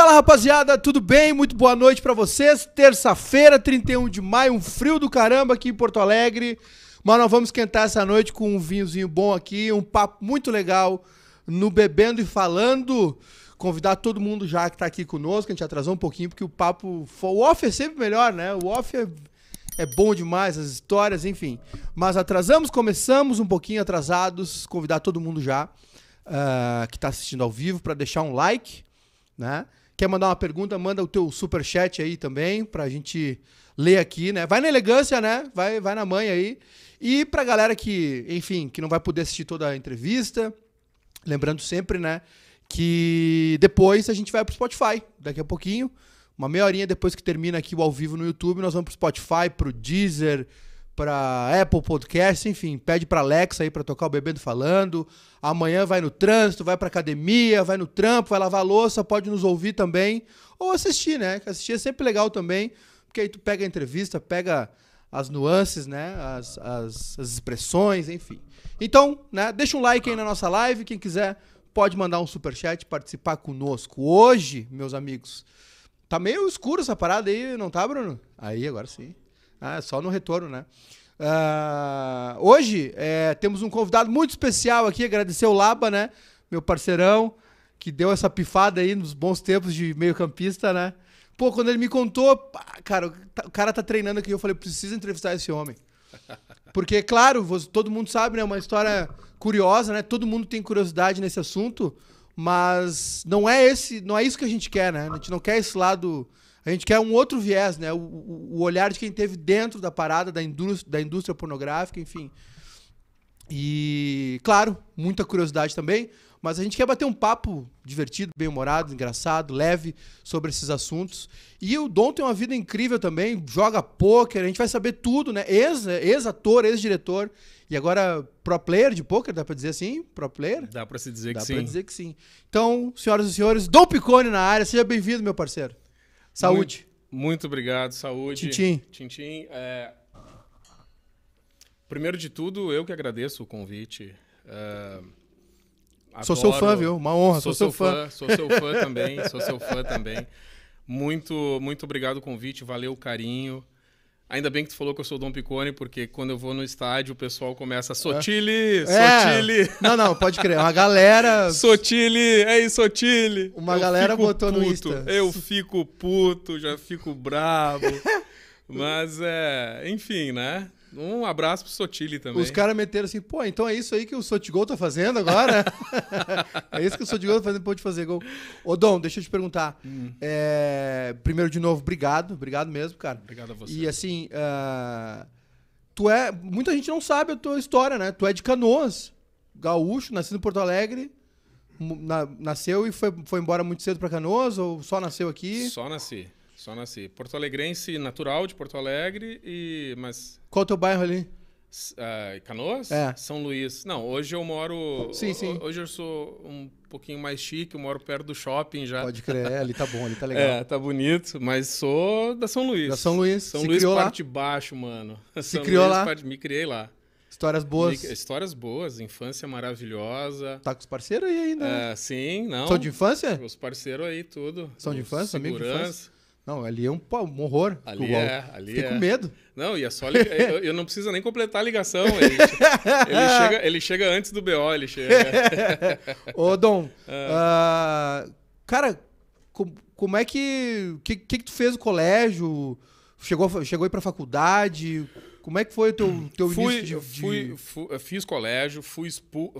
Fala rapaziada, tudo bem? Muito boa noite para vocês. Terça-feira, 31 de maio, um frio do caramba aqui em Porto Alegre. Mas nós vamos esquentar essa noite com um vinhozinho bom aqui, um papo muito legal no Bebendo e Falando. Convidar todo mundo já que tá aqui conosco, a gente atrasou um pouquinho porque o papo, o off é sempre melhor, né? O off é é bom demais, as histórias, enfim. Mas atrasamos, começamos um pouquinho atrasados. Convidar todo mundo já uh, que está assistindo ao vivo para deixar um like, né? Quer mandar uma pergunta? Manda o teu super chat aí também pra gente ler aqui, né? Vai na elegância, né? Vai, vai na mãe aí. E pra galera que, enfim, que não vai poder assistir toda a entrevista, lembrando sempre, né, que depois a gente vai pro Spotify, daqui a pouquinho, uma meia horinha depois que termina aqui o ao vivo no YouTube, nós vamos pro Spotify, pro Deezer, para Apple Podcast, enfim, pede para Alexa aí para tocar o Bebendo Falando. Amanhã vai no trânsito, vai para academia, vai no trampo, vai lavar louça, pode nos ouvir também ou assistir, né? Assistir é sempre legal também, porque aí tu pega a entrevista, pega as nuances, né? As, as, as expressões, enfim. Então, né? Deixa um like aí na nossa live, quem quiser pode mandar um super chat, participar conosco. Hoje, meus amigos, tá meio escuro essa parada aí, não tá, Bruno? Aí agora sim. Ah, só no retorno, né? Uh, hoje é, temos um convidado muito especial aqui, agradecer o Laba, né? Meu parceirão, que deu essa pifada aí nos bons tempos de meio-campista, né? Pô, quando ele me contou, cara, o cara tá treinando aqui, eu falei, preciso entrevistar esse homem. Porque, é claro, todo mundo sabe, né? Uma história curiosa, né? Todo mundo tem curiosidade nesse assunto, mas não é esse, não é isso que a gente quer, né? A gente não quer esse lado a gente quer um outro viés, né? O, o olhar de quem teve dentro da parada da indústria, da indústria pornográfica, enfim. E, claro, muita curiosidade também, mas a gente quer bater um papo divertido, bem-humorado, engraçado, leve sobre esses assuntos. E o Dom tem uma vida incrível também, joga pôquer, a gente vai saber tudo, né? né? Ex-ator, ex ex-diretor e agora pro player de pôquer, dá pra dizer assim? Pro player? Dá pra se dizer dá que sim. Dá dizer que sim. Então, senhoras e senhores, Dom Picone na área, seja bem-vindo, meu parceiro. Saúde. Muito, muito obrigado, saúde. Tintim. Tintim. É... Primeiro de tudo, eu que agradeço o convite. É... Sou seu fã, viu? Uma honra, sou, sou seu fã. fã. Sou seu fã também, sou seu fã também. Muito, muito obrigado o convite, valeu o carinho. Ainda bem que tu falou que eu sou o Dom Picone, porque quando eu vou no estádio, o pessoal começa Sotile, é. Sotile. É. Não, não, pode crer. É uma galera. Sotile, ei, Sotile. Uma eu galera botou puto, no Insta. Eu fico puto, já fico bravo. Mas é, enfim, né? Um abraço pro Sotile também. Os caras meteram assim, pô, então é isso aí que o Sotigol tá fazendo agora? é isso que o Sotigol tá fazendo depois de fazer gol. Ô, Dom, deixa eu te perguntar. Hum. É, primeiro, de novo, obrigado. Obrigado mesmo, cara. Obrigado a você. E assim, uh, tu é... Muita gente não sabe a tua história, né? Tu é de Canoas, gaúcho, nascido em Porto Alegre. Na, nasceu e foi, foi embora muito cedo pra Canoas ou só nasceu aqui? Só nasci só nasci. Porto Alegrense natural de Porto Alegre e. Mas. Qual é o teu bairro ali? Uh, Canoas? É. São Luís. Não, hoje eu moro. Sim, sim. Hoje eu sou um pouquinho mais chique, eu moro perto do shopping já. Pode crer, é, ali tá bom, ali tá é, legal. É, tá bonito, mas sou da São Luís. Da São Luís. São Se Luís criou parte lá. baixo, mano. Se São criou Luís, lá. Parte... Me criei lá. Histórias boas. Me... Histórias boas, infância maravilhosa. Tá com os parceiros aí ainda? Né? É, sim, não. São de infância? Os parceiros aí, tudo. São de infância? Segurança. Amigo de infância? Não, ali é um, um horror. Ali é, ali Fiquei é. com medo. Não, e é só. eu, eu, não preciso nem completar a ligação. Ele, ele, chega, ele chega antes do BO, ele chega. Ô, Dom, uh, cara, como é que. O que, que, tu fez o colégio? Chegou, chegou aí pra faculdade? Como é que foi o teu, teu fui, início de, Fui, fui, fiz colégio, fui,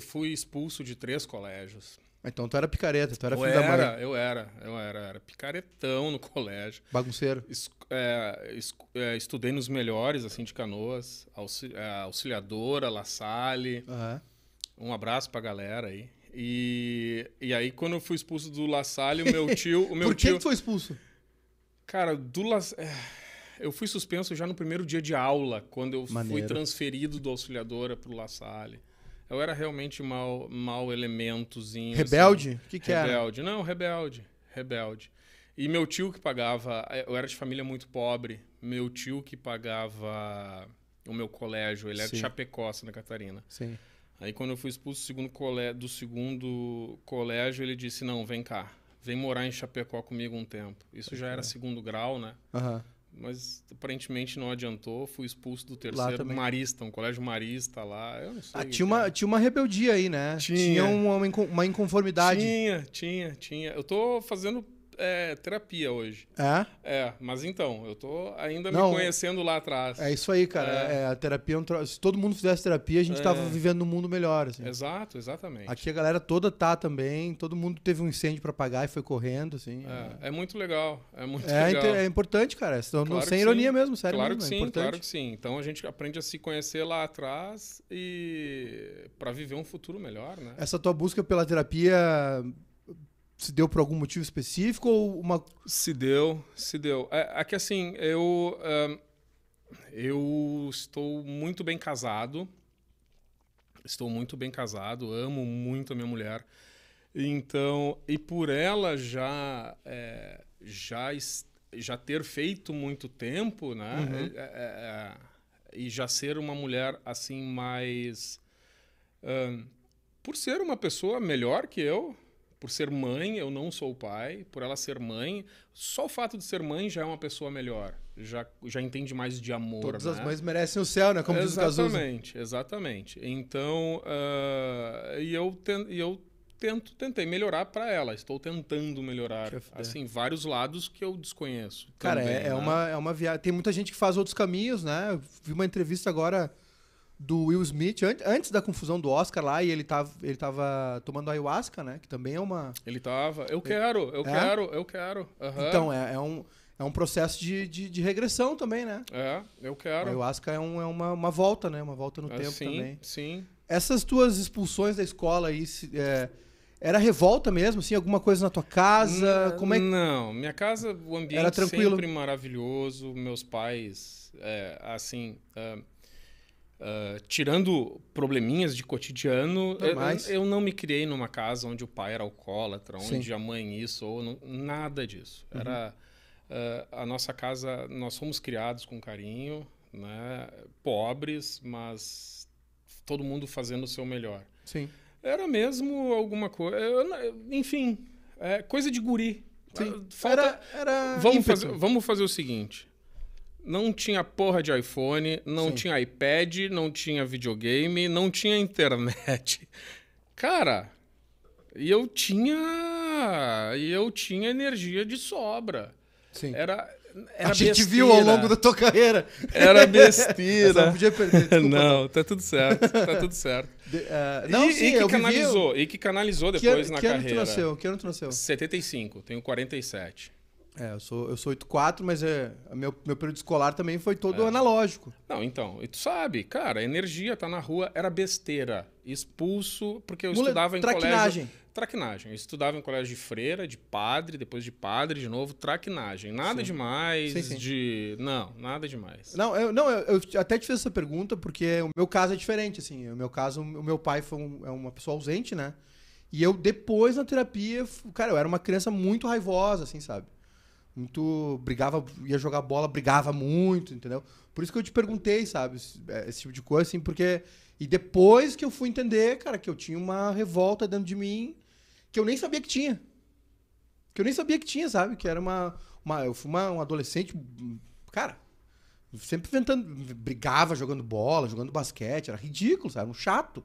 fui expulso de três colégios. Então tu era picareta, tu era eu filho era, da mãe. Eu era, eu era, era picaretão no colégio. Bagunceiro. Es, é, es, é, estudei nos melhores, assim, de canoas, é, auxiliadora, La Salle. Uhum. Um abraço pra galera aí. E, e aí, quando eu fui expulso do La Salle, o meu tio. O meu Por que, tio... que foi expulso? Cara, do La é, eu fui suspenso já no primeiro dia de aula, quando eu Maneiro. fui transferido do auxiliadora pro La Salle. Eu era realmente mal mal elementozinho. Assim. Rebelde? O assim. que, que era? Rebelde. Não, rebelde. Rebelde. E meu tio que pagava. Eh, eu era de família muito pobre. Meu tio que pagava o meu colégio. Ele é era Sim. de Chapecó, Santa Catarina. Sim. Aí quando eu fui expulso do segundo, do segundo colégio, ele disse: Não, vem cá. Vem morar em Chapecó comigo um tempo. Isso já era segundo grau, né? Aham. Uhum mas aparentemente não adiantou. Fui expulso do terceiro marista, um colégio marista lá. Eu não sei. Ah, tinha, uma, é. tinha uma rebeldia aí, né? Tinha, tinha uma, uma inconformidade. Tinha, tinha, tinha. Eu tô fazendo é, terapia hoje. É? É, mas então, eu tô ainda Não, me conhecendo lá atrás. É isso aí, cara. É. É, a terapia é um tro... Se todo mundo fizesse terapia, a gente é. tava vivendo num mundo melhor. Assim. Exato, exatamente. Aqui a galera toda tá também, todo mundo teve um incêndio para pagar e foi correndo, assim. É, né? é muito legal. É muito é, legal. É importante, cara. Então, claro sem ironia sim. mesmo, sério. Claro mesmo, que sim, importante. claro que sim. Então a gente aprende a se conhecer lá atrás e para viver um futuro melhor, né? Essa tua busca pela terapia se deu por algum motivo específico ou uma. Se deu, se deu. É, é que assim, eu. eu estou muito bem casado. Estou muito bem casado, amo muito a minha mulher. Então, e por ela já. É, já já ter feito muito tempo, né? Uhum. É, é, é e já ser uma mulher assim mais por ser uma pessoa melhor que eu por ser mãe, eu não sou o pai, por ela ser mãe, só o fato de ser mãe já é uma pessoa melhor, já, já entende mais de amor. Todas né? as mães merecem o céu, né? Como exatamente, diz o Exatamente, exatamente. Então, uh, e eu, ten, eu tento, tentei melhorar para ela, estou tentando melhorar. Assim, vários lados que eu desconheço. Cara, é, também, é, né? é, uma, é uma viagem. Tem muita gente que faz outros caminhos, né? Eu vi uma entrevista agora do Will Smith, an antes da confusão do Oscar lá, e ele tava, ele tava tomando ayahuasca, né? Que também é uma. Ele tava. Eu é. quero, eu é? quero, eu quero. Uhum. Então, é, é, um. É um processo de, de, de, regressão também, né? É, eu quero. A ayahuasca é, um, é uma, uma volta, né? Uma volta no é, tempo sim, também. Sim. Essas tuas expulsões da escola aí, se, é, era revolta mesmo, assim, alguma coisa na tua casa? Não, como é que... não minha casa, o ambiente era tranquilo. sempre maravilhoso, meus pais, é, assim, uh, Uh, tirando probleminhas de cotidiano, eu, eu, não me criei numa casa onde o pai era alcoólatra, onde Sim. a mãe isso ou não, nada disso. Uhum. Era uh, a nossa casa, nós fomos criados com carinho, né? Pobres, mas todo mundo fazendo o seu melhor. Sim. Era mesmo alguma coisa, enfim, é, coisa de guri. Sim. Falta, era, era vamos, ímpeto. fazer, vamos fazer o seguinte. Não tinha porra de iPhone, não Sim. tinha iPad, não tinha videogame, não tinha internet. Cara, e eu tinha. E eu tinha energia de sobra. Sim. Era. Era a gente besteira. viu ao longo da tua carreira. Era besteira. não podia perder, desculpa. Não, tá tudo certo, tá tudo certo. De, uh, não, e, sim, e que canalizou, vivi... e que canalizou depois que, na que carreira. Ano tu nasceu? Que ano tu nasceu? 75, tenho 47. É, eu sou, eu sou 8-4, mas é, meu, meu período escolar também foi todo é. analógico. Não, então, e tu sabe, cara, energia tá na rua, era besteira. Expulso, porque eu estudava em traquinagem. colégio. Traquinagem. Eu estudava em colégio de freira, de padre, depois de padre de novo, traquinagem. Nada sim. demais sim, sim. de. Não, nada demais. Não, eu, não eu, eu, até te fiz essa pergunta, porque o meu caso é diferente, assim. O meu caso, o meu pai foi um, é uma pessoa ausente, né? E eu, depois na terapia, cara, eu era uma criança muito raivosa, assim, sabe? muito. brigava, ia jogar bola, brigava muito, entendeu? Por isso que eu te perguntei, sabe, esse, é, esse tipo de coisa, assim, porque. E depois que eu fui entender, cara, que eu tinha uma revolta dentro de mim que eu nem sabia que tinha. Que eu nem sabia que tinha, sabe? Que era uma. uma eu fui uma, um adolescente. Cara, sempre inventando. Brigava jogando bola, jogando basquete. Era ridículo, sabe? Era um chato.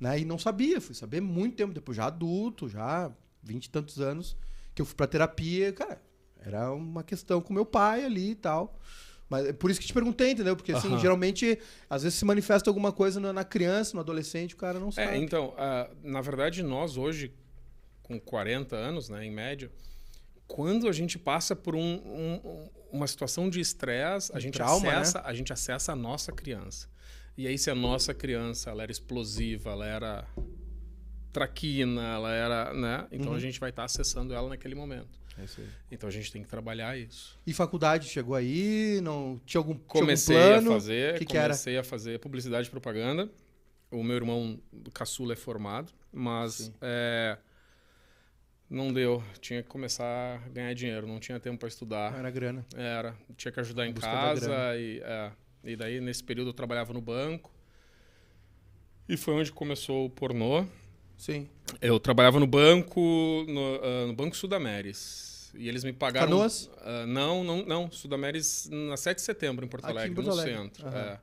Né? E não sabia. Fui saber muito tempo depois, já adulto, já vinte e tantos anos, que eu fui pra terapia. Cara, era uma questão com meu pai ali e tal. Mas é por isso que te perguntei, entendeu? Porque assim, uh -huh. geralmente, às vezes se manifesta alguma coisa na, criança, no adolescente, o cara não é, sabe. É, então, uh, na verdade, nós hoje, com 40 anos, né, em média, quando a gente passa por um, um, uma situação de estresse, a gente trauma, né? acessa, né? a gente acessa a nossa criança. E aí se a nossa criança, ela era explosiva, ela era traquina, ela era, né? Então uhum. a gente vai estar acessando ela naquele momento. É isso aí. Então a gente tem que trabalhar isso. E faculdade chegou aí? Não tinha algum comecei tinha algum plano? a fazer, que comecei que a fazer publicidade e propaganda. O meu irmão do caçula é formado, mas é, não deu. Tinha que começar a ganhar dinheiro, não tinha tempo para estudar. Era grana. Era. Tinha que ajudar em, em casa. E, é, e daí, nesse período, eu trabalhava no banco. E foi onde começou o pornô. Sim. Eu trabalhava no banco, no, uh, no Banco Sudameris. E eles me pagaram. Canoas? Uh, não, não, não. Sudameris na 7 de setembro, em Porto Aqui Alegre, em Porto Alegre. no centro. Uhum. É.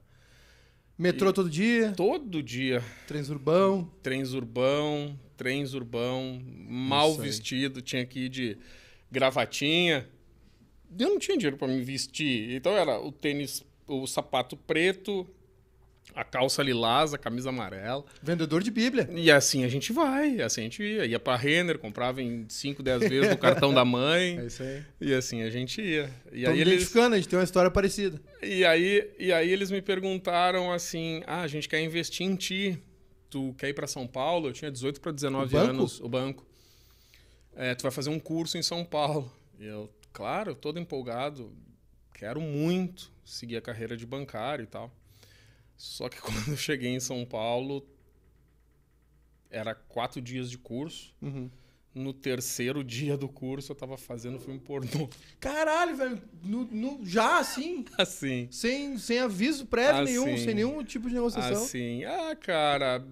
Metrô e todo dia? Todo dia. Trens urbão. Trens urbão, trens urbão, mal vestido, tinha que ir de gravatinha. Eu não tinha dinheiro para me vestir. Então era o tênis, o sapato preto, a calça lilás, a camisa amarela. Vendedor de Bíblia. E assim a gente vai, assim a gente ia. Ia pra Renner, comprava em 5, 10 vezes no cartão da mãe. É isso aí. E assim a gente ia. E aí identificando, eles... a gente tem uma história parecida. E aí, e aí eles me perguntaram assim: ah, a gente quer investir em ti. Tu quer ir para São Paulo? Eu tinha 18 para 19 o anos, o banco. É, tu vai fazer um curso em São Paulo. E eu, claro, todo empolgado, quero muito seguir a carreira de bancário e tal. Só que quando eu cheguei em São Paulo, era quatro dias de curso. Uhum. No terceiro dia do curso, eu tava fazendo filme pornô. Caralho, velho. No, no, já assim? Assim. Sem, sem aviso prévio assim. nenhum, sem nenhum tipo de negociação? Assim. Ah, cara.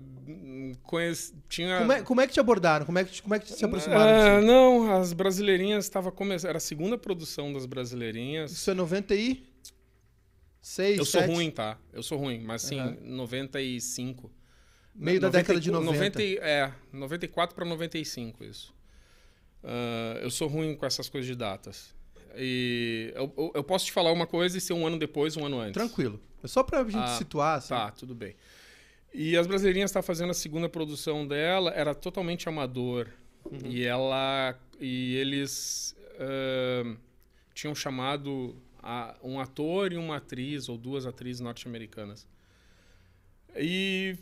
Conheci, tinha... Como é, como, é, que te abordaram? Como é que, como é que te se aproximaram? Ah, não, as brasileirinhas estava começando. Era a segunda produção das brasileirinhas. Isso é 90 e? Seis, eu sete. sou ruim, tá? Eu sou ruim, mas sim, uhum. 95. Meio da década de 90. 90. É, 94 para 95, isso. Uh, eu sou ruim com essas coisas de datas. E eu, eu, posso te falar uma coisa e ser um ano depois, um ano antes. Tranquilo. É só pra gente ah, situar. Assim. Tá, tudo bem. E As Brasileirinhas está fazendo a segunda produção dela, era totalmente amador. Uhum. E ela. E eles uh, tinham chamado a, um ator e uma atriz, ou duas atrizes norte-americanas. E,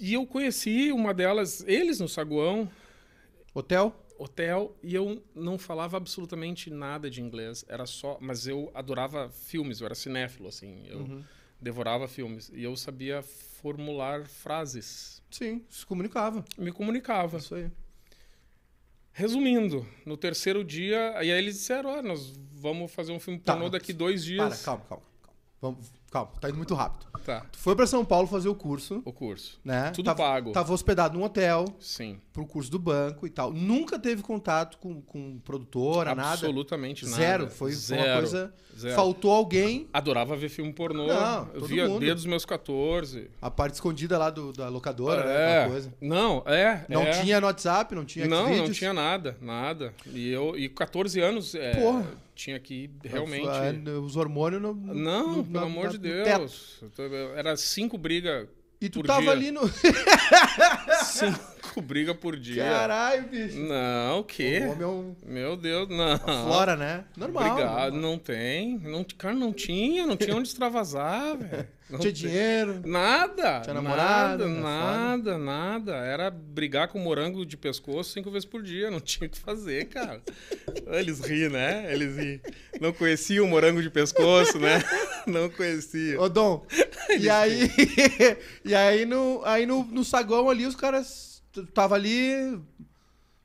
e eu conheci uma delas, eles no saguão. Hotel? Hotel, e eu não falava absolutamente nada de inglês, era só. Mas eu adorava filmes, eu era cinéfilo, assim. Eu uhum. devorava filmes. E eu sabia formular frases. Sim, se comunicava. Me comunicava. Isso aí. Resumindo, no terceiro dia, e aí eles disseram: ah, nós vamos fazer um filme tá, pornô tá, daqui dois dias. Para, calma, calma. calma. Vamos, Calma, tá indo muito rápido. Tá. Tu foi para São Paulo fazer o curso. O curso. Né? Tudo tava, pago. Tava hospedado num hotel. Sim. Pro curso do banco e tal. Nunca teve contato com, com produtora, Absolutamente nada? Absolutamente nada. Zero. Foi Zero. uma coisa. Zero. Faltou alguém. Adorava ver filme pornô. Não, Eu via mundo. desde os meus 14. A parte escondida lá do, da locadora, né? é. né? Coisa. Não, é. Não é. tinha no WhatsApp, não tinha Não, não tinha nada, nada. E eu, e 14 anos. É, Porra tinha que realmente. Ah, os hormônios não Não, no, pelo na, amor na, de Deus. Era cinco brigas. E tu tava dia. ali no. Sim. cinco brigas por dia. Caralho, bicho. Não, o quê? O homem é um... Meu Deus, não. flora, né? Normal. Obrigado, normal. não tem. Não, cara, não tinha, não tinha onde extravasar, velho. Não tinha dinheiro. Nada. Tinha namorado. Nada, né? nada, nada. Era brigar com morango de pescoço cinco vezes por dia. Não tinha o que fazer, cara. Eles ri né? Eles riem. Não conheciam o morango de pescoço, né? Não conhecia. Ô, Dom, e aí... e aí, no, aí no, no saguão ali, os caras tu tava ali,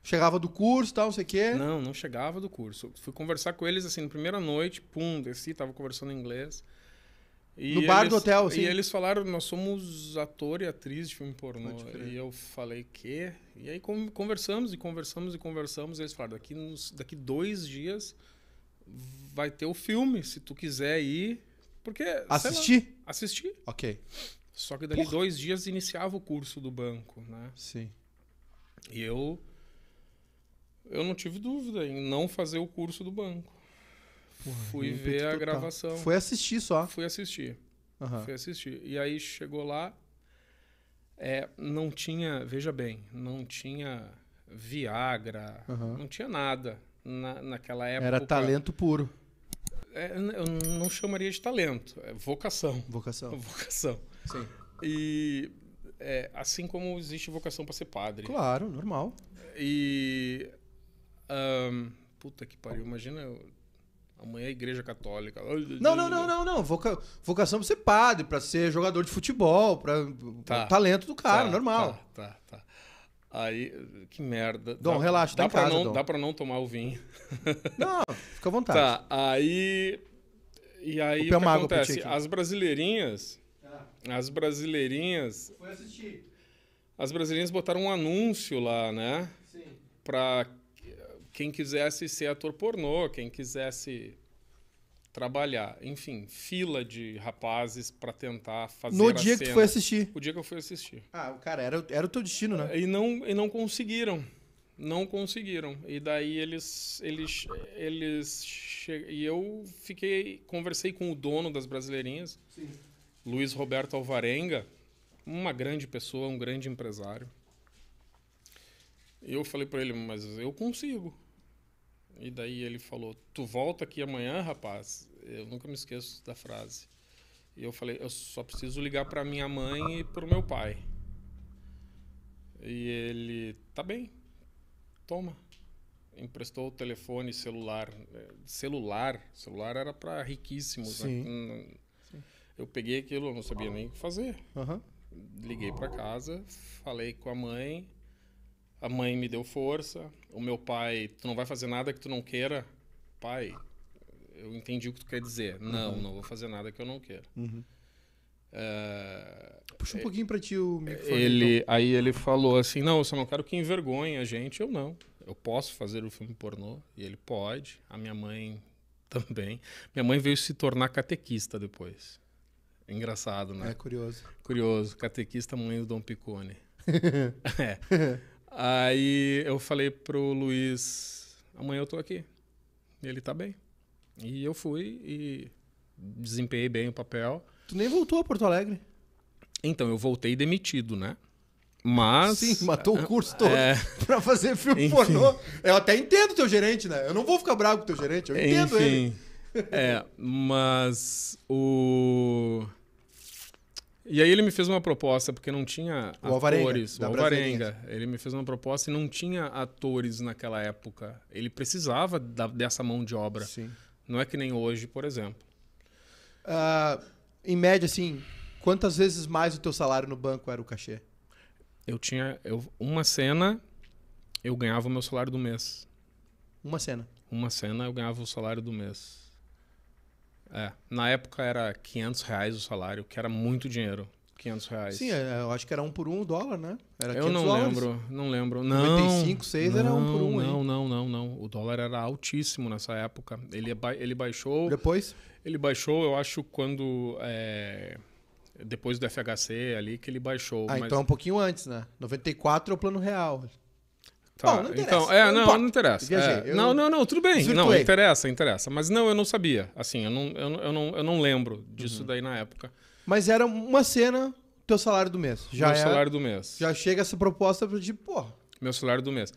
chegava do curso e tal, não sei o quê. Não, não chegava do curso. Fui conversar com eles assim, na primeira noite, pum, desci, tava conversando em inglês. E no bar eles, do hotel, assim. E eles falaram, nós somos ator e atriz de filme pornô. E eu falei, que? E aí conversamos e conversamos e conversamos. E eles falaram, daqui, nos, daqui dois dias vai ter o filme, se tu quiser ir. Porque. Assistir? Lá, assistir. Ok. Só que dali Porra. dois dias iniciava o curso do banco, né? Sim. E eu eu não tive dúvida em não fazer o curso do banco. Porra, Fui ver a total. gravação. Foi assistir só. Fui assistir. Uhum. Fui assistir. E aí chegou lá, é, não tinha, veja bem, não tinha Viagra, uhum. não tinha nada na, naquela época. Era talento puro. É, eu não chamaria de talento, é vocação. Vocação. Vocação. Sim. E é, assim como existe vocação para ser padre. Claro, normal. E. Um, puta que pariu, imagina. Eu, amanhã é igreja católica. Não, não, não, não, não. Voca, vocação para ser padre, para ser jogador de futebol, para tá. talento do cara, tá, normal. Tá, tá, tá. Aí, que merda. Dom, dá, relaxa, tá dá tá pra casa, não, Dom. Dá pra não tomar o vinho. Não, fica à vontade. Tá, aí... E aí o, o que acontece? As brasileirinhas as brasileirinhas. Foi assistir. As brasileirinhas botaram um anúncio lá, né? Sim. Pra quem quisesse ser ator pornô, quem quisesse trabalhar. Enfim, fila de rapazes para tentar fazer No dia que tu foi assistir. O dia que eu fui assistir. Ah, o cara, era, era o teu destino, né? E não, e não conseguiram. Não conseguiram. E daí eles. eles, eles che... E eu fiquei. Conversei com o dono das brasileirinhas. Sim. Luiz Roberto Alvarenga, uma grande pessoa, um grande empresário. E Eu falei para ele, mas eu consigo. E daí ele falou: Tu volta aqui amanhã, rapaz? Eu nunca me esqueço da frase. E eu falei: Eu só preciso ligar para minha mãe e para o meu pai. E ele: Tá bem, toma. Emprestou o telefone celular. Eh, celular, celular era para riquíssimos. Né? Sim. Né? Eu peguei aquilo, eu não sabia nem o que fazer. Uhum. Liguei para casa, falei com a mãe, a mãe me deu força. O meu pai, tu não vai fazer nada que tu não queira? Pai, eu entendi o que tu quer dizer. Uhum. Não, uhum. não vou fazer nada que eu não queira. Uhum. Uh, Puxa um é, pouquinho para ti o microfone. Ele, então. Aí ele falou assim: Não, eu só não quero que envergonhe a gente. Eu não. Eu posso fazer o filme pornô. E ele pode. A minha mãe também. Minha mãe veio se tornar catequista depois. É engraçado, né? É curioso. Curioso. Catequista mãe do Dom Picone. é. Aí eu falei pro Luiz, amanhã eu tô aqui. Ele tá bem. E eu fui e desempenhei bem o papel. Tu nem voltou a Porto Alegre? Então, eu voltei demitido, né? Mas. Sim, matou o curso todo é... pra fazer filme Enfim. pornô. Eu até entendo teu gerente, né? Eu não vou ficar bravo com teu gerente, eu entendo Enfim. ele. É, mas o. E aí ele me fez uma proposta, porque não tinha o atores. o Alvarenga. Ele me fez uma proposta e não tinha atores naquela época. Ele precisava da, dessa mão de obra. Sim. Não é que nem hoje, por exemplo. Uh, em média, assim, quantas vezes mais o teu salário no banco era o cachê? Eu tinha. Eu, uma cena, eu ganhava o meu salário do mês. Uma cena? Uma cena, eu ganhava o salário do mês. É, na época era 500 reais o salário, que era muito dinheiro. 500 reais. Sim, é, eu acho que era um por um dólar, né? Era eu não dólares. lembro, não lembro. Não, 95, 6 não, era um por um. Não, hein? não, não, não. O dólar era altíssimo nessa época. Ele, ele baixou. Depois? Ele baixou, eu acho, quando. É, depois do FHC ali que ele baixou. Ah, mas... então é um pouquinho antes, né? 94 é o plano real. Tá, Bom, não Então, é, não, não, não interessa. É, eu... Não, não, não, tudo bem. Não, interessa, interessa. Mas não, eu não sabia. Assim, eu não, eu, eu não, eu não lembro disso uhum. daí na época. Mas era uma cena, teu salário do mês. Já Meu é salário do mês. Já chega essa proposta de, pô. Meu salário do mês.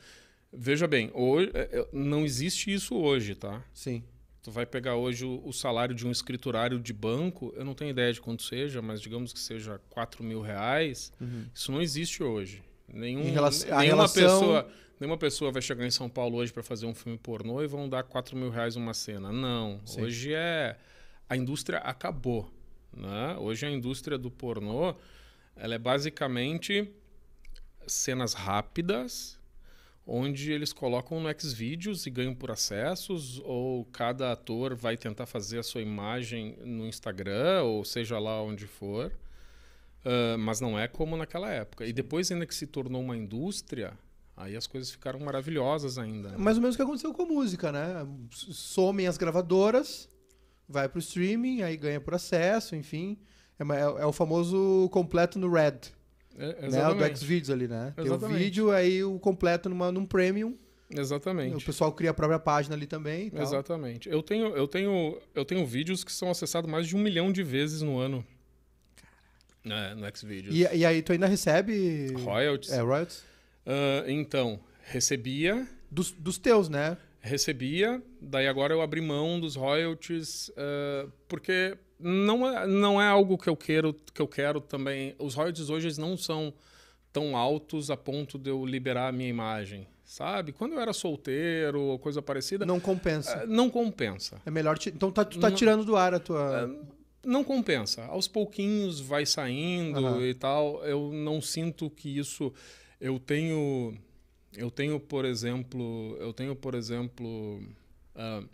Veja bem, hoje, é, é, não existe isso hoje, tá? Sim. Tu vai pegar hoje o, o, salário de um escriturário de banco, eu não tenho ideia de quanto seja, mas digamos que seja 4 mil reais. Uhum. Isso não existe hoje. Nenhum, relação, nenhuma, relação... pessoa, nenhuma pessoa vai chegar em São Paulo hoje para fazer um filme pornô e vão dar 4 mil reais uma cena. Não. Sim. Hoje é. A indústria acabou. Né? Hoje a indústria do pornô ela é basicamente cenas rápidas onde eles colocam no Xvideos e ganham por acessos, ou cada ator vai tentar fazer a sua imagem no Instagram, ou seja lá onde for. Ah, mas não é como naquela época. E depois, ainda que se tornou uma indústria, aí as coisas ficaram maravilhosas ainda. Né? Mais ou menos o que aconteceu com música, né? Somem as gravadoras, vai pro streaming, aí ganha por acesso, enfim. É, é, é o famoso completo no Red. É, né? O do Xvideos ali, né? Exatamente. Tem o vídeo, aí o completo numa, num premium. Exatamente. O pessoal cria a própria página ali também. Exatamente. Eu tenho, eu tenho, eu tenho vídeos que são acessados mais de um milhão de vezes no ano. É, no Xvideos. E, e aí tu ainda recebe... Royalties. É, royalties. Uh, então, recebia... Dos, dos teus, né? Recebia, daí agora eu abri mão dos royalties, uh, porque não é, não é algo que eu quero que eu quero também. Os royalties hoje eles não são tão altos a ponto de eu liberar a minha imagem, sabe? Quando eu era solteiro ou coisa parecida. Não compensa. Eh, não compensa. É melhor. Ti... Então tá, tu tá não... tirando do ar a tua. É, não compensa. Aos pouquinhos vai saindo uhum. e tal. Eu não sinto que isso. Eu tenho, eu tenho, por exemplo, eu tenho, por exemplo, uh,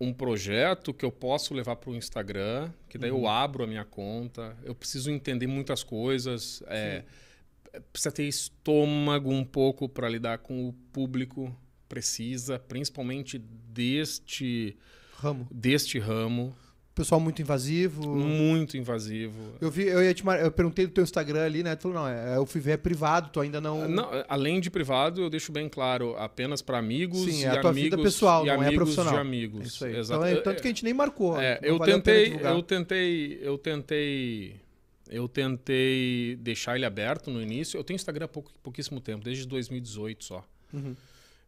um projeto que eu posso levar para o Instagram, que daí uhum. eu abro a minha conta. Eu preciso entender muitas coisas. É, precisa ter estômago um pouco para lidar com o público. Precisa, principalmente deste ramo. Deste ramo Pessoal muito invasivo. Muito invasivo. Eu vi, eu ia te mar... eu perguntei do teu Instagram ali, né? Tu falou, não, é, o FIV é privado, tu ainda não... não. Além de privado, eu deixo bem claro, apenas para amigos Sim, é a tua amigos, vida pessoal, não é profissional. de amigos. isso aí. Exato. Então, é, tanto que a gente nem marcou. É, né? eu tentei, eu tentei, eu tentei, eu tentei deixar ele aberto no início. Eu tenho Instagram há pouco, pouquíssimo tempo, desde 2018 só. Uhum.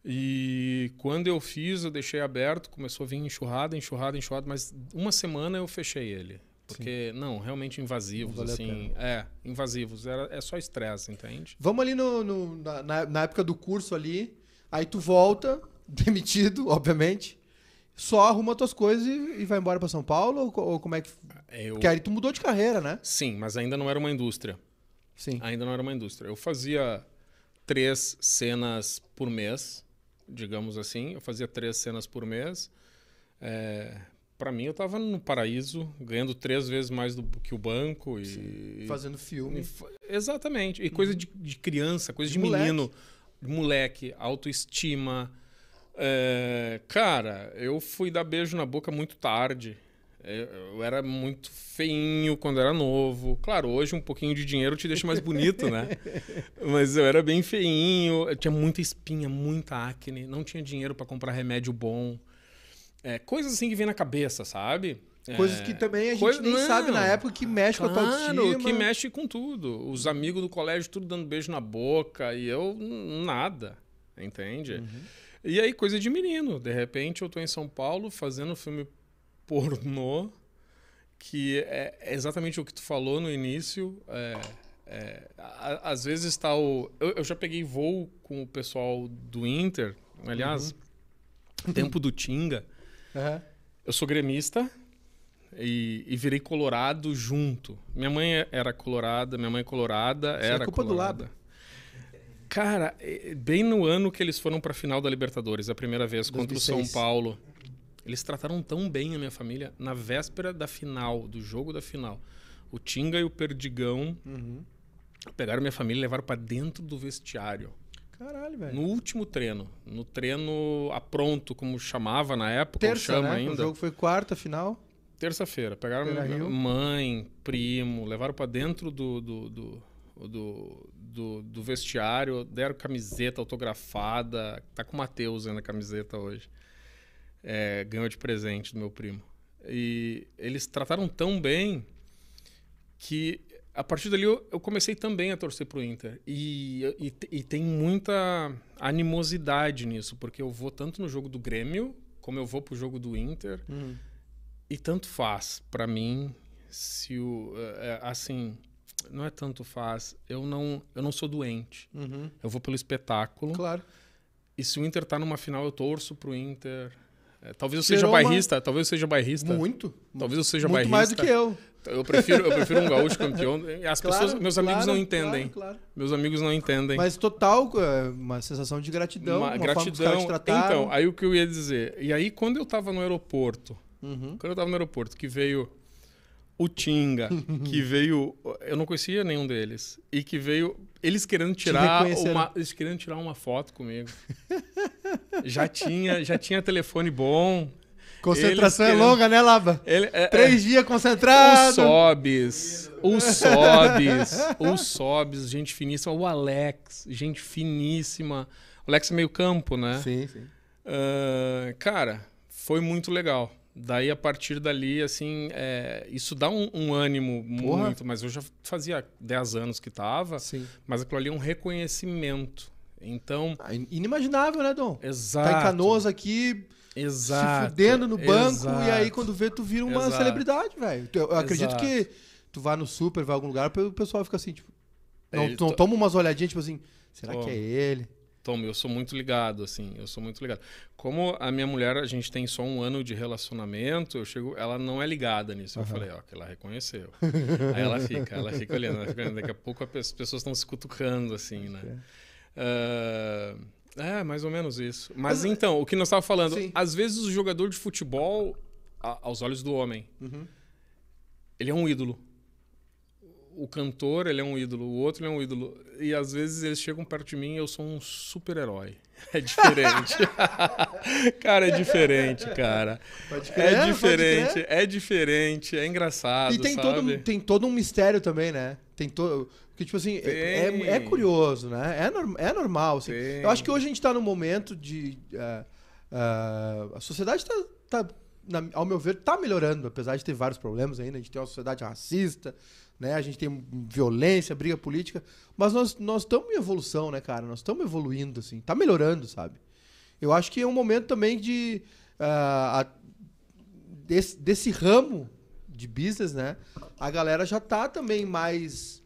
E quando eu fiz, eu deixei aberto, começou a vir enxurrada, enxurrada, enxurrada, mas uma semana eu fechei ele. Porque, Sim. não, realmente invasivos, não assim. É, invasivos. Era, é só estresse, entende? Vamos ali no, no na, na, época do curso ali. Aí tu volta, demitido, obviamente. Só arruma tuas coisas e, e vai embora para São Paulo? Ou, ou, como é que. É, eu... Porque aí tu mudou de carreira, né? Sim, mas ainda não era uma indústria. Sim. Ainda não era uma indústria. Eu fazia três cenas por mês digamos assim. Eu fazia três cenas por mês. É, para mim, eu estava no paraíso, ganhando três vezes mais do que o banco. e Sim. Fazendo filme. exatamente. E coisa de, de criança, coisa de, de menino, moleque, autoestima. É, cara, eu fui dar beijo na boca muito tarde. Eu era muito feinho quando era novo. Claro, hoje um pouquinho de dinheiro te deixa mais bonito, né? Mas eu era bem feinho, eu tinha muita espinha, muita acne, não tinha dinheiro para comprar remédio bom. É, coisas assim que vem na cabeça, sabe? Coisas é, que também a coisa... gente nem não, sabe na época que mexe claro, com a autoestima. que mexe com tudo. Os amigos do colégio tudo dando beijo na boca e eu nada, entende? Uhum. E aí coisa de menino. De repente eu tô em São Paulo fazendo filme pornô, que é, é exatamente o que tu falou no início. É, é, a, às vezes está o. Eu, eu, já peguei voo com o pessoal do Inter, aliás, uhum. tempo do Tinga. Uhum. Eu sou gremista e, e, virei colorado junto. Minha mãe era colorada, minha mãe é colorada, Isso é era é culpa colorada. do lado. Cara, bem no ano que eles foram para a final da Libertadores, a primeira vez 2006. contra o São Paulo. Eles trataram tão bem a minha família na véspera da final, do jogo da final. O Tinga e o Perdigão uhum. pegaram minha família e levaram para dentro do vestiário. Caralho, velho. No último treino. No treino a pronto, como chamava na época, Terça, chama né? ainda. O jogo foi quarta final. Terça-feira. Pegaram minha mãe, primo, levaram para dentro do do, do, do, do, do vestiário, deram camiseta autografada. Tá com o Matheus ainda a camiseta hoje é, ganhou de presente do meu primo. E eles trataram tão bem que a partir dali eu, eu comecei também a torcer pro Inter. E, e, e, tem muita animosidade nisso, porque eu vou tanto no jogo do Grêmio, como eu vou pro jogo do Inter. Uhum. E tanto faz para mim se o. É, é, assim, não é tanto faz. Eu não, eu não sou doente. Uhum. Eu vou pelo espetáculo. Claro. E se o Inter tá numa final, eu torço pro Inter. É, talvez eu seja bairrista, uma... talvez eu seja bairrista. Muito. Talvez eu seja muito bairrista. mais do que eu. Eu prefiro, eu prefiro um gaúcho campeão. As claro, pessoas, meus claro, amigos não entendem. Claro, meus amigos não entendem. Mas total, é, uma sensação de gratidão. Uma, uma gratidão. então, aí o que eu ia dizer. E aí, quando eu estava no aeroporto, uhum. quando eu estava no aeroporto, que veio o Tinga, que veio. Eu não conhecia nenhum deles. E que veio. Eles querendo tirar uma. Eles querendo tirar uma foto comigo. já tinha, já tinha telefone bom. Concentração é longa, né, lava Ele, é, Três é, dias concentrado. O Sobes, o Sobes, o Sobes, gente finíssima. O Alex, gente finíssima. O Alex é meio campo, né? Sim, sim. Uh, cara, foi muito legal. Daí, a partir dali, assim, é, isso dá um, um ânimo Porra. muito, mas eu já fazia 10 anos que tava, Sim. mas aquilo ali é um reconhecimento. Então. Ah, inimaginável, né, Dom? Exato. Tá em canoas aqui. Exato. Se fudendo no banco, exato. e aí quando vê, tu vira uma exato. celebridade, velho. Eu acredito exato. que tu vá no super, vai algum lugar, o pessoal fica assim, tipo. É não, não toma umas olhadinhas, tipo assim, será Pô. que é ele? Tom, eu sou muito ligado, assim, eu sou muito ligado. Como a minha mulher, a gente tem só um ano de relacionamento, eu chego, ela não é ligada nisso. Eu uhum. falei, ó, que ela reconheceu. Aí ela fica, ela fica olhando, ela fica olhando. Daqui a pouco as pessoas estão se cutucando, assim, né? É. Uh, é, mais ou menos isso. Mas, é, então, o que nós estávamos falando, sim. às vezes o jogador de futebol, a, aos olhos do homem, uhum. ele é um ídolo o cantor, ele é um ídolo, o outro é um ídolo. E às vezes eles chegam perto de mim e eu sou um super-herói. É diferente. cara, é diferente, cara. Pode crer, é diferente, crer. é diferente, é engraçado. E tem, sabe? Todo, tem todo um mistério também, né? Tem todo. Porque, tipo assim, é, é, é, curioso, né? É, norm, é normal. Assim. Eu acho que hoje a gente tá num momento de. Uh, uh, a sociedade tá, tá na, ao meu ver, tá melhorando, apesar de ter vários problemas ainda. A gente tem uma sociedade racista, né? A gente tem violência, briga política, mas nós nós estamos em evolução, né, cara? Nós estamos evoluindo assim, tá melhorando, sabe? Eu acho que é um momento também de uh, a, desse, desse ramo de business, né? A galera já tá também mais,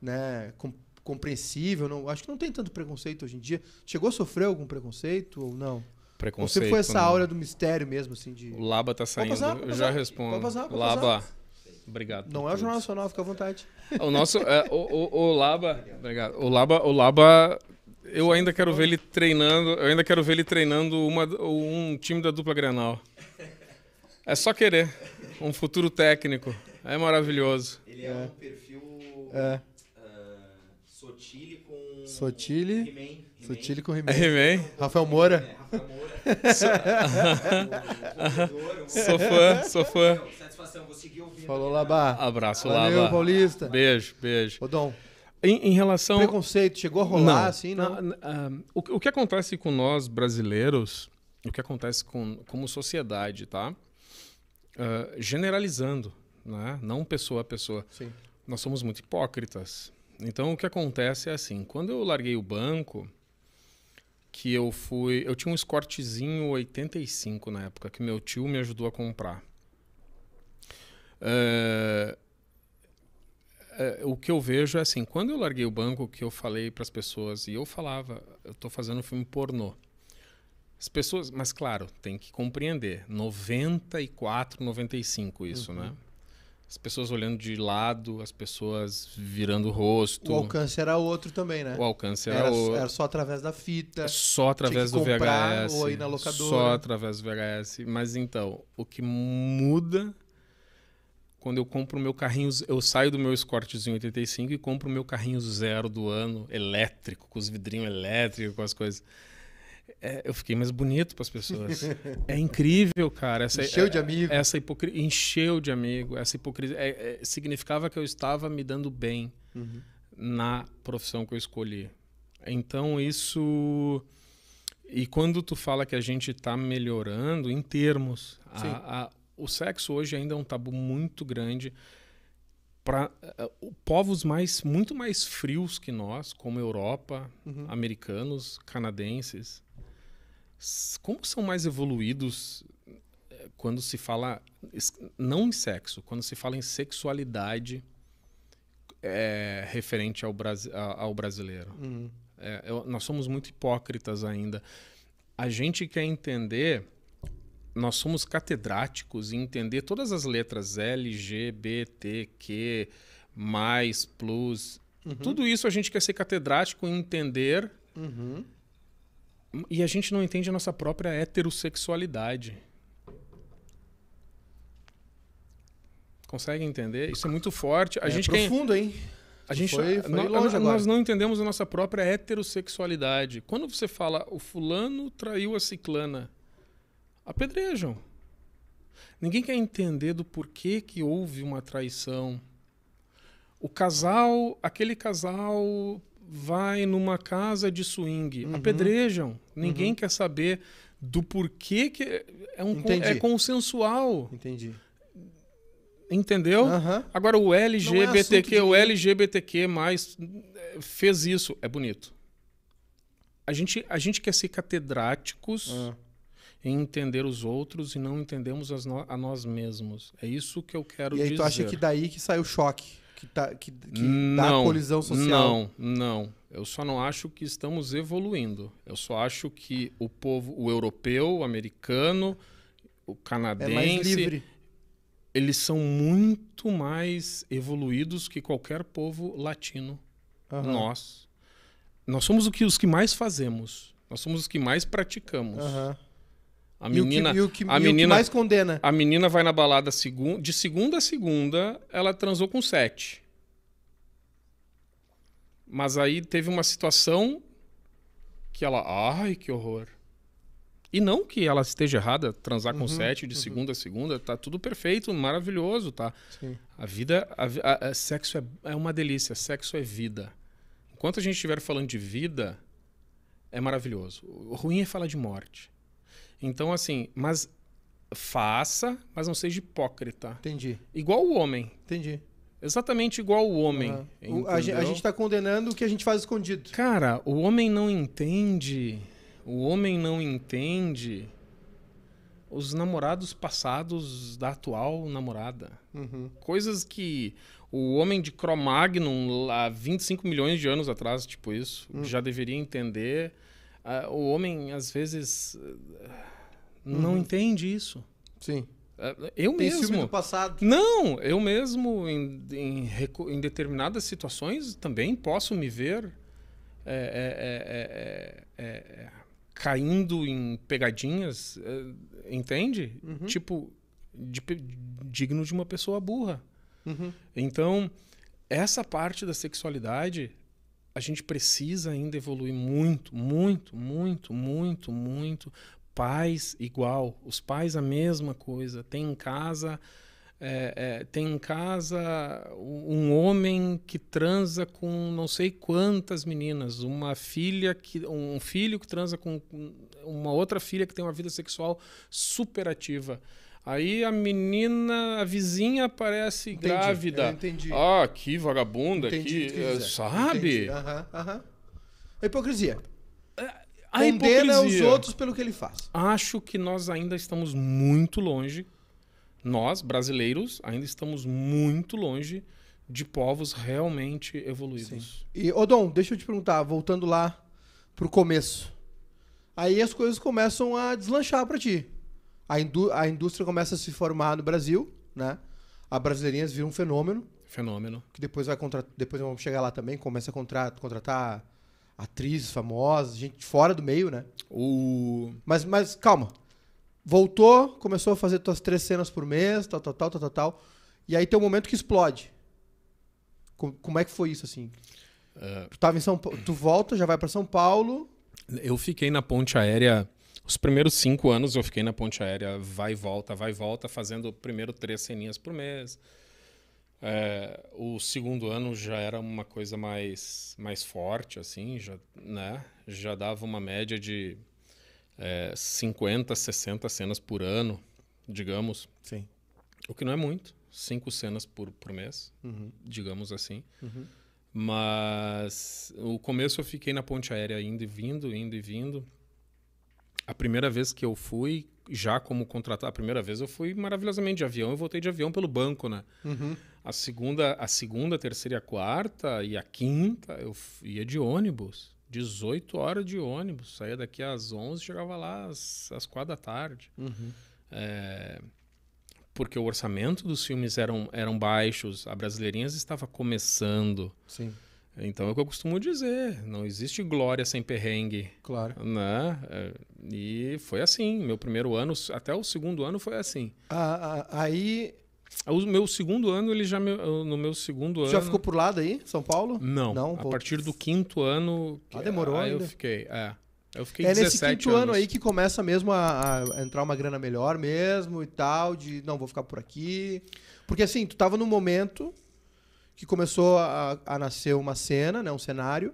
né, compreensível, não, acho que não tem tanto preconceito hoje em dia. Chegou a sofrer algum preconceito ou não? Preconceito. você foi essa aura do mistério mesmo assim de O Laba tá saindo, pode passar, pode passar, eu já respondo. Pode passar, pode Laba. Obrigado. Não é o Jornal Nacional, fica à vontade. O nosso. É, o, o, o Laba. Obrigado. O Laba, o Laba eu ainda quero ver ele treinando. Eu ainda quero ver ele treinando uma, um time da dupla Granal. É só querer. Um futuro técnico. É maravilhoso. Ele é, é. um perfil é. Ah, Sotile com. Sotile. He-Man. Sotile com He-Man. É He-Man. Rafael Moura. É, Rafael Moura. sou fã, sou fã vou seguir ouvindo. Falou, Labá. Abraço, Labar Labá. Valeu, Paulista. Beijo, beijo. Ô, Dom. Em, em, relação. Preconceito, chegou a rolar não, assim, não? não ah, o, o, que acontece com nós brasileiros, o que acontece com, como sociedade, tá? Uh, generalizando, né? não pessoa a pessoa. Sim. Nós somos muito hipócritas. Então o que acontece é assim: quando eu larguei o banco, que eu fui. Eu tinha um escortezinho 85 na época, que meu tio me ajudou a comprar. Uh, o que eu vejo é assim, quando eu larguei o banco, que eu falei para as pessoas, e eu falava, eu estou fazendo um filme pornô. As pessoas, mas claro, tem que compreender, 94, 95 isso, uhum. né? As pessoas olhando de lado, as pessoas virando o rosto. O alcance era outro também, né? O alcance era, era outro. Era só através da fita. É só através do VHS. Ou aí na locadora. Só através do VHS. Mas então, o que muda quando eu compro meu carrinho, eu saio do meu Escortezinho 85 e compro meu carrinho zero do ano, elétrico, com os vidrinhos elétricos, com as coisas. É, eu fiquei mais bonito para as pessoas. é incrível, cara. Essa, encheu de é, amigo. Essa Encheu de amigo. Essa hipocrisia. É, é, significava que eu estava me dando bem uhum. na profissão que eu escolhi. Então, isso. E quando tu fala que a gente está melhorando, em termos, a, a, o sexo hoje ainda é um tabu muito grande para uh, eh, povos mais muito mais frios que nós, como Europa, uhum. americanos, canadenses. Como são mais evoluídos eh, quando se fala não em sexo, quando se fala em sexualidade é, referente ao, brasi ao brasileiro. Uhum. É, eu, nós somos muito hipócritas ainda. A gente quer entender nós somos catedráticos em entender todas as letras LGBTQ, mais, plus. Uhum. Tudo isso a gente quer ser catedrático em entender. Uhum. E a gente não entende a nossa própria heterossexualidade. Consegue entender? Isso é muito forte. A é gente profundo, hein? A gente foi, foi nós, longe nós não entendemos a nossa própria heterossexualidade. Quando você fala o fulano traiu a ciclana, apedrejam. Ninguém quer entender do porquê que houve uma traição. O casal, aquele casal vai numa casa de swing, uhum. apedrejam. Ninguém uhum. quer saber do porquê que é um é Entendi. é consensual. Entendi. Entendeu? Uhum. Agora o LGBTQ, é o LGBTQ mais eh, fez isso, é bonito. A gente, a gente quer ser catedráticos ah em entender os outros e não entendemos no, a nós mesmos. É isso que eu quero dizer. E aí dizer. tu acha que daí que sai o choque, que, tá, que, que não, hum, dá a colisão social? Não, não. Eu só não acho que estamos evoluindo. Eu só acho que o povo, o europeu, o americano, o canadense... É mais livre eles são muito mais evoluídos que qualquer povo latino. Uhum. Nós. Nós somos que, os que mais fazemos. Nós somos os que mais praticamos. Uhum. A menina, e o que, e o que, a menina, mais condena. A menina vai na balada de segunda a segunda, ela transou com sete. Mas aí teve uma situação que ela, ai, que horror. E não que ela esteja errada, transar uhum, com sete de uhum. segunda a segunda, tá tudo perfeito, maravilhoso, tá? Sim. A vida, a, a, a sexo é, é uma delícia, sexo é vida. Enquanto a gente estiver falando de vida, é maravilhoso. O ruim é falar de morte. Então, assim, mas faça, mas não seja hipócrita. Entendi. Igual o homem. Entendi. Exatamente igual o homem. Uhum. A, gente está condenando o que a gente faz escondido. Cara, o homem não entende. O homem não entende os namorados passados da atual namorada. Uhum. Coisas que o homem de Cro-Magnon, há 25 milhões de anos atrás, tipo isso, uhum. já deveria entender. Uh, o homem, às vezes. Uh, não uhum. entende isso. Sim. É, eu Tem mesmo. do passado. Não, eu mesmo, em, em, em determinadas situações, também posso me ver é, é, é, é, é caindo em pegadinhas, entende? Uhum. Tipo, de, digno de uma pessoa burra. Uhum. Então, essa parte da sexualidade, a gente precisa ainda evoluir muito, muito, muito, muito, muito Pais, igual. Os pais, a mesma coisa. Tem em casa. É, é, tem em casa um homem que transa com não sei quantas meninas, uma filha que um filho que transa com uma outra filha que tem uma vida sexual superativa. Aí a menina, a vizinha aparece entendi, grávida. entendi. Ah, que vagabunda, entendi, que, que sabe? Entendi. É hipocrisia a condena hipocrisia. os outros pelo que ele faz. Acho que nós ainda estamos muito longe, nós, brasileiros, ainda estamos muito longe de povos realmente evoluídos. Sim. E, Odon, deixa eu te perguntar, voltando lá pro começo. Aí as coisas começam a deslanchar para ti. A, indú a indústria começa a se formar no Brasil, né? A Brasileirinhas vira um fenômeno. Fenômeno. Que depois vai contratar. Depois vamos chegar lá também, começa a contrat contratar atrizes famosas, gente fora do meio, né? O... Mas, mas calma. Voltou, começou a fazer tuas três cenas por mês, tal, tal, tal, tal, tal, tal. E aí tem um momento que explode. Como, como é que foi isso, assim? Uh... Tu tava em São Paulo, tu volta, já vai para São Paulo. Eu fiquei na ponte aérea. Os primeiros cinco anos eu fiquei na ponte aérea, vai e volta, vai e volta, fazendo primeiro três ceninhas por mês é, o segundo ano já era uma coisa mais, mais forte, assim, já, né? Já dava uma média de é, 50, 60 cenas por ano, digamos. Sim. O que não é muito, cinco cenas por, por mês, uhum. digamos assim. Uhum. Mas o começo eu fiquei na ponte aérea indo e vindo, indo e vindo. A primeira vez que eu fui, já como contratado, a primeira vez eu fui maravilhosamente de avião, eu voltei de avião pelo banco, né? Uhum. A segunda, a segunda, a terceira e a quarta e a quinta eu ia de ônibus. 18 horas de ônibus. Saía daqui às 11 chegava lá às, às 4 da tarde. Uhum. É, porque o orçamento dos filmes eram, eram baixos. A Brasileirinhas estava começando. Sim. Então é o que eu costumo dizer, não existe glória sem perrengue. Claro. Né? Eh, e foi assim, meu primeiro ano, até o segundo ano foi assim. Ah, ah aí o meu segundo ano, ele já me, no meu segundo ano. Já ficou por lado aí, São Paulo? Não. Não a pô. partir do quinto ano. Ah, demorou aí ainda. Eu fiquei, é. Eu fiquei é nesse quinto anos. ano aí que começa mesmo a, a, entrar uma grana melhor mesmo e tal, de não, vou ficar por aqui. Porque assim, tu estava num momento que começou a, a, nascer uma cena, né, um cenário,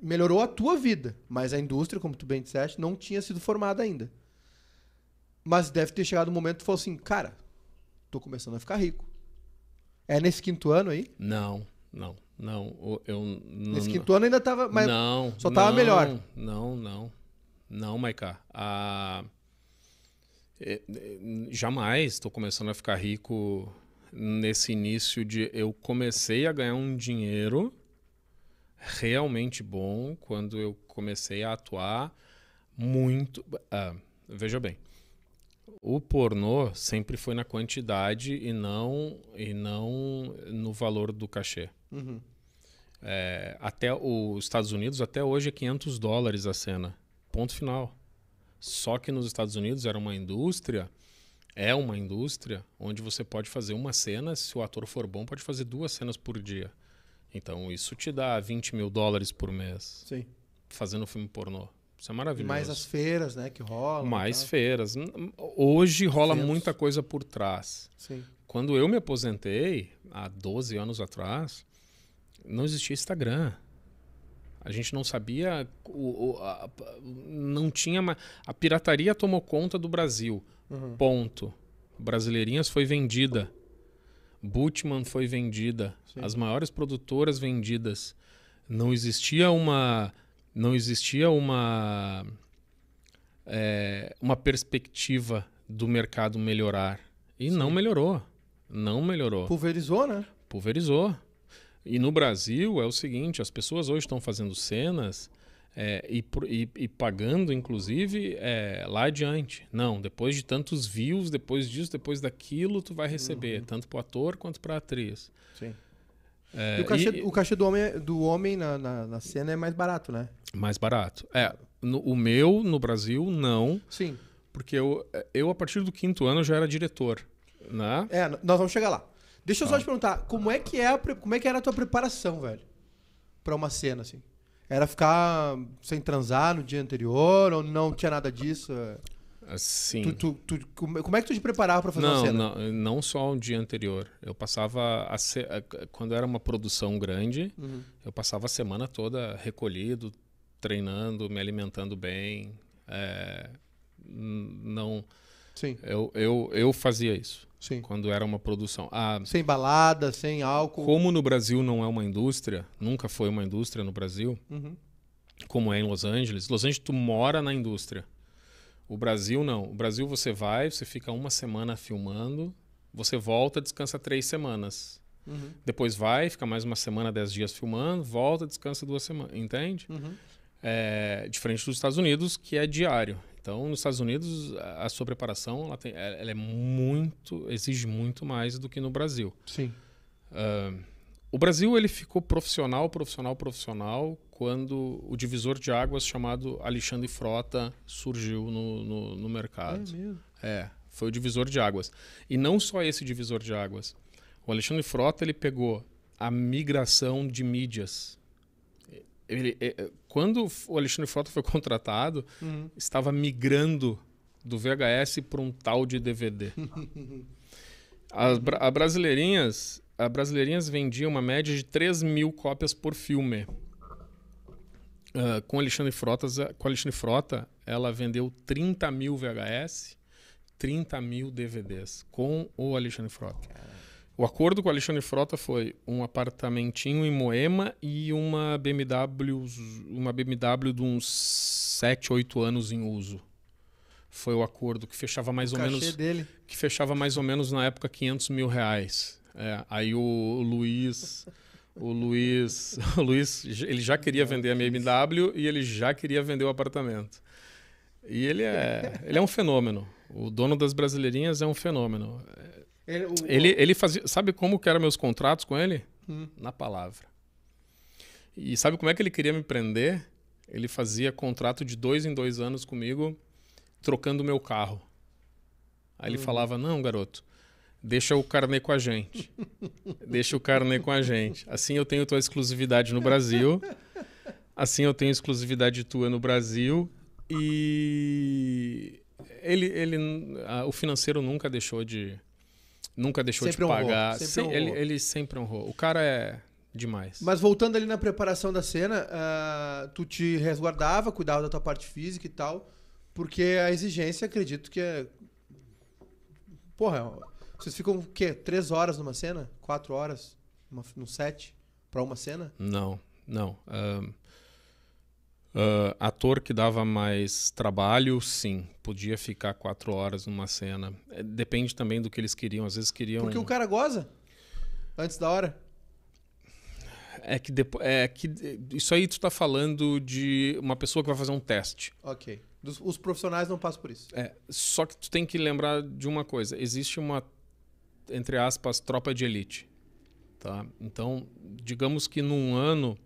melhorou a tua vida, mas a indústria, como tu bem disseste, não tinha sido formada ainda. Mas deve ter chegado um momento que tu falou assim, cara, tô começando a ficar rico. É nesse quinto ano aí? Não, não, não. Eu, nesse quinto ano ainda tava. Mas não. Só tava não, melhor. Não, não. Não, Maiká. Ah, é, é, jamais estou começando a ficar rico nesse início de. Eu comecei a ganhar um dinheiro realmente bom quando eu comecei a atuar muito. Ah, veja bem, o pornô sempre foi na quantidade e não, e não no valor do cachê. Uhum. É, até os Estados Unidos, até hoje, é 500 dólares a cena. Ponto final. Só que nos Estados Unidos era uma indústria, é uma indústria, onde você pode fazer uma cena, se o ator for bom, pode fazer duas cenas por dia. Então isso te dá 20 mil dólares por mês. Sim. Fazendo filme pornô. Isso é maravilhoso. E mais as feiras, né, que rolam. Mais feiras. Hoje rola muita coisa por trás. Sim. Quando eu me aposentei, há 12 anos atrás, não existia Instagram. A gente não sabia, o, o a, não tinha. a pirataria tomou conta do Brasil. Uhum. Ponto. Brasileirinhas foi vendida. Bootman foi vendida. Sim. As maiores produtoras vendidas. Não existia uma não existia uma, é, uma perspectiva do mercado melhorar. E Sim. não melhorou. Não melhorou. Pulverizou, né? Pulverizou. E no Brasil é o seguinte: as pessoas hoje estão fazendo cenas é, e, e, e, pagando, inclusive, é, lá adiante. Não, depois de tantos views, depois disso, depois daquilo, tu vai receber, uhum. tanto para o ator quanto para a atriz. Sim. É, o, cachê, e... o, cachê, do homem, é, do homem na, na, na, cena é mais barato, né? Mais barato. É, no, o meu no Brasil, não. Sim. Porque eu, eu, a partir do quinto ano, já era diretor. Né? É, nós vamos chegar lá. Deixa eu só ah. te perguntar, como é que é a, como é que era a tua preparação, velho? Pra uma cena, assim? Era ficar sem transar no dia anterior ou não tinha nada disso? Assim. Tu, tu, tu, como é que tu te preparava para fazer não, uma cena? Não, não só o dia anterior. Eu passava a se... quando era uma produção grande, uhum. eu passava a semana toda recolhido, treinando, me alimentando bem. É... não. Sim. Eu, eu, eu fazia isso. Sim. Quando era uma produção. Ah, sem balada, sem álcool. Como no Brasil não é uma indústria, nunca foi uma indústria no Brasil, uhum. como é em Los Angeles. Los Angeles, tu mora na indústria. O Brasil não. O Brasil você vai, você fica uma semana filmando, você volta, descansa três semanas. Uhum. Depois vai, fica mais uma semana, dez dias filmando, volta, descansa duas semanas. Entende? Uhum. É, diferente dos Estados Unidos, que é diário. Então, nos Estados Unidos, a sua preparação ela, tem, ela é muito, exige muito mais do que no Brasil. Sim. Uh, o Brasil ele ficou profissional, profissional, profissional quando o divisor de águas chamado Alexandre Frota surgiu no, no, no mercado. É mesmo? É, foi o divisor de águas. E não só esse divisor de águas. O Alexandre Frota ele pegou a migração de mídias. Ele, é, é, quando o Alexandre Frota foi contratado, uhum. estava migrando do VHS para um tal de DVD. As, as brasileirinhas a Brasileirinhas vendia uma média de 3 mil cópias por filme. Uh, com, Alexandre Frotas, ah, com Alexandre Frota, ela vendeu 30 mil VHS, 30 mil DVDs com o Alexandre Frota. O acordo com o Alexandre Frota foi um apartamentinho em Moema e uma BMW, uma BMW de uns 7, 8 anos em uso. Foi o acordo que fechava mais o ou menos dele. que fechava mais ou menos na época 500 mil reais. É, aí o Luiz, o Luiz, o Luiz, ele já queria vender a BMW e ele já queria vender o apartamento. E ele é, ele é um fenômeno. O dono das brasileirinhas é um fenômeno. É, ele, o... ele, ele fazia, sabe como que eram meus contratos com ele? Hum. Na palavra. E sabe como é que ele queria me prender? Ele fazia contrato de dois em dois anos comigo, trocando o meu carro. Aí hum. ele uhum. falava: Não, garoto, Deixa o carnê com a gente. Deixa o carnê com a gente. Assim eu tenho tua exclusividade no Brasil. Assim eu tenho exclusividade tua no Brasil. E ele, ele a, o financeiro nunca deixou de nunca deixou sempre de pagar. Honrou, sempre Se, ele, ele, sempre honrou. O cara é demais. Mas voltando ali na preparação da cena, uh, tu te resguardava, cuidava da tua parte física e tal, porque a exigência, acredito que é porra, é vocês ficam o quê? Três horas numa cena? Quatro horas? Uma, set? Pra uma cena? Não, não. Uh, uh, ator que dava mais trabalho, sim. Podia ficar quatro horas numa cena. É, depende também do que eles queriam. Às vezes queriam. Porque o cara goza antes da hora. É que, depois é que eh, isso aí tu tá falando de uma pessoa que vai fazer um teste. Ok. Dos, os profissionais não passam por isso. É, só que tu tem que lembrar de uma coisa. Existe uma entre aspas, tropa de elite. Tá? Então, digamos que num ano,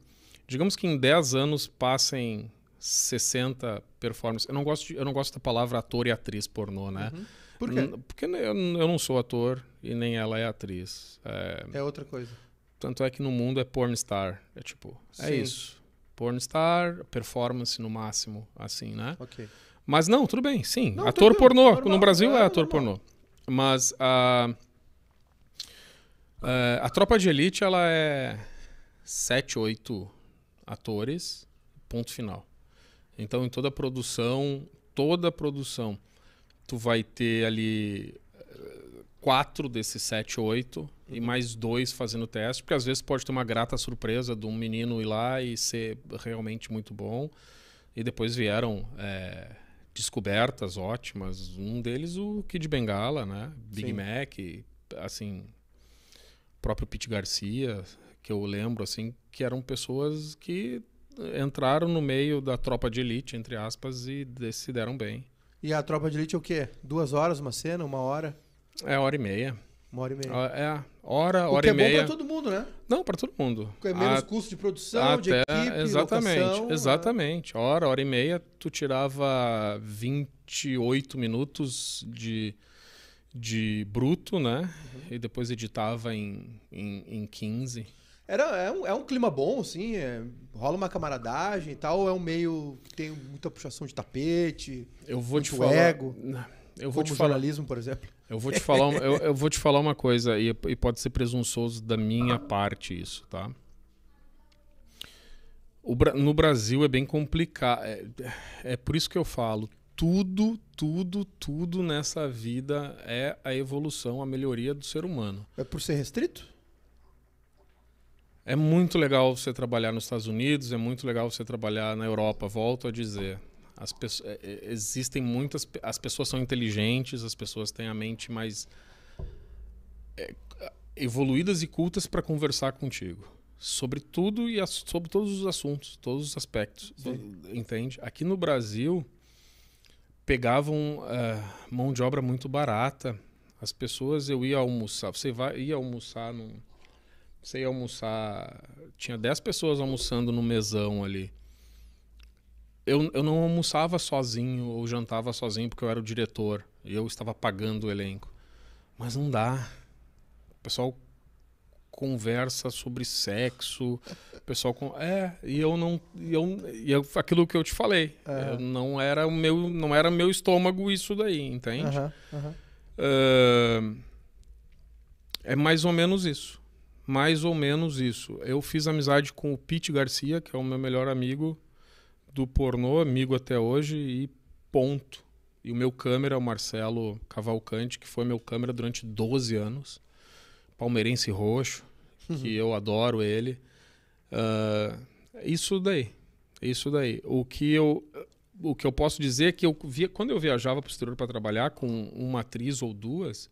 digamos que em 10 anos passem 60 performances. Eu não gosto, de, eu não gosto da palavra ator e atriz pornô, né? Uhum. Por quê? Porque eu, não sou ator e nem ela é atriz. É, é outra coisa. Tanto é que no mundo é pornstar. É tipo, é Sim. é isso. Pornstar, performance no máximo, assim, né? Ok. Mas não, tudo bem, sim. Não, ator pornô. Normal, no Brasil é, é ator normal. pornô. Mas uh, Uh, a tropa de elite ela é sete, oito atores, ponto final. Então em toda a produção, toda a produção, tu vai ter ali eh, quatro desses sete, oito uhum. e mais dois fazendo teste, porque às vezes pode ter uma grata surpresa de um menino ir lá e ser realmente muito bom. E depois vieram é, descobertas ótimas. Um deles o Kid Bengala, né? Big Sim. Mac, assim, próprio Pete Garcia, que eu lembro, assim, que eram pessoas que entraram no meio da tropa de elite, entre aspas, e se deram bem. E a tropa de elite é o quê? Duas horas uma cena? Uma hora? É, hora e meia. Uma hora e meia. Ah, é, hora, hora e meia. que é bom pra todo mundo, né? Não, para todo mundo. é menos a... custo de produção, Até... de equipe, Exatamente, locação, né? exatamente. Né? Hora, hora e meia, tu tirava 28 minutos de de bruto, né? Uhum. E depois editava em, em, em 15. Era, é, um, é um clima bom, assim, é, rola uma camaradagem e tal, é um meio que tem muita puxação de tapete, eu vou te falar, ego, eu vou te jornalismo, falar, por exemplo. Eu vou te falar, uma, eu, eu, vou te falar uma coisa, e, e pode ser presunçoso da minha parte isso, tá? O, no Brasil é bem complicado, é, é por isso que eu falo, tudo, tudo, tudo nessa vida é a evolução, a melhoria do ser humano. É por ser restrito? É muito legal você trabalhar nos Estados Unidos, é muito legal você trabalhar na Europa, volto a dizer. As pessoas, é, é, existem muitas. As pessoas são inteligentes, as pessoas têm a mente mais é, evoluídas e cultas para conversar contigo sobre tudo e sobre todos os assuntos, todos os aspectos, Sim. entende? Aqui no Brasil, pegavam uh, mão de obra muito barata. As pessoas, eu ia almoçar, você vai, ia almoçar num. Você ia almoçar. Tinha 10 pessoas almoçando no mesão ali. Eu, eu não almoçava sozinho ou jantava sozinho porque eu era o diretor. E eu estava pagando o elenco. Mas não dá. O pessoal conversa sobre sexo, pessoal com é e eu não e eu, e eu aquilo que eu te falei uhum. eu não era o meu não era meu estômago isso daí entende uhum. Uhum. Uh, é mais ou menos isso mais ou menos isso eu fiz amizade com o Pete Garcia que é o meu melhor amigo do pornô amigo até hoje e ponto e o meu câmera é o Marcelo Cavalcante que foi meu câmera durante 12 anos palmeirense roxo, que eu adoro ele. Uh, isso daí. Isso daí. O que eu o que eu posso dizer é que eu via quando eu viajava para o exterior para trabalhar com uma atriz ou duas,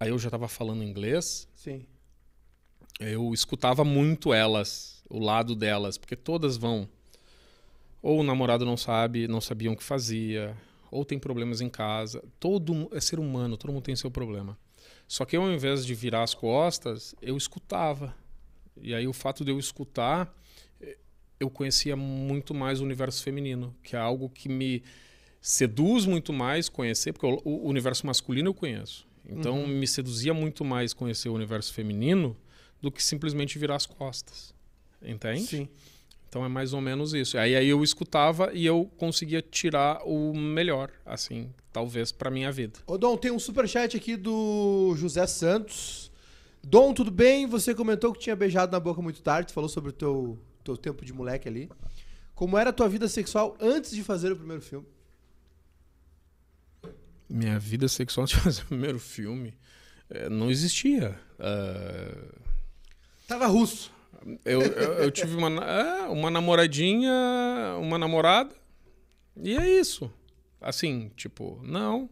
aí eu já estava falando inglês. Sim. Eu escutava muito elas, o lado delas, porque todas vão ou o namorado não sabe, não sabiam o que fazia, ou tem problemas em casa. Todo é ser humano, todo mundo tem seu problema. Só que eu, ao invés de virar as costas, eu escutava. E aí o fato de eu escutar, eu conhecia muito mais o universo feminino, que é algo que me seduz muito mais conhecer, porque o universo masculino eu conheço. Então uhum. me seduzia muito mais conhecer o universo feminino do que simplesmente virar as costas. Entende? Sim. Então é mais ou menos isso. Aí, aí eu escutava e eu conseguia tirar o melhor, assim, talvez para minha vida. Ô Dom, tem um super chat aqui do José Santos. Dom, tudo bem? Você comentou que tinha beijado na boca muito tarde, falou sobre o teu, teu tempo de moleque ali. Como era a tua vida sexual antes de fazer o primeiro filme? Minha vida sexual antes de fazer o primeiro filme eh, não existia. Uh... Tava russo. Eu, eu, eu tive uma, é, uma namoradinha, uma namorada, e é isso. Assim, tipo, não.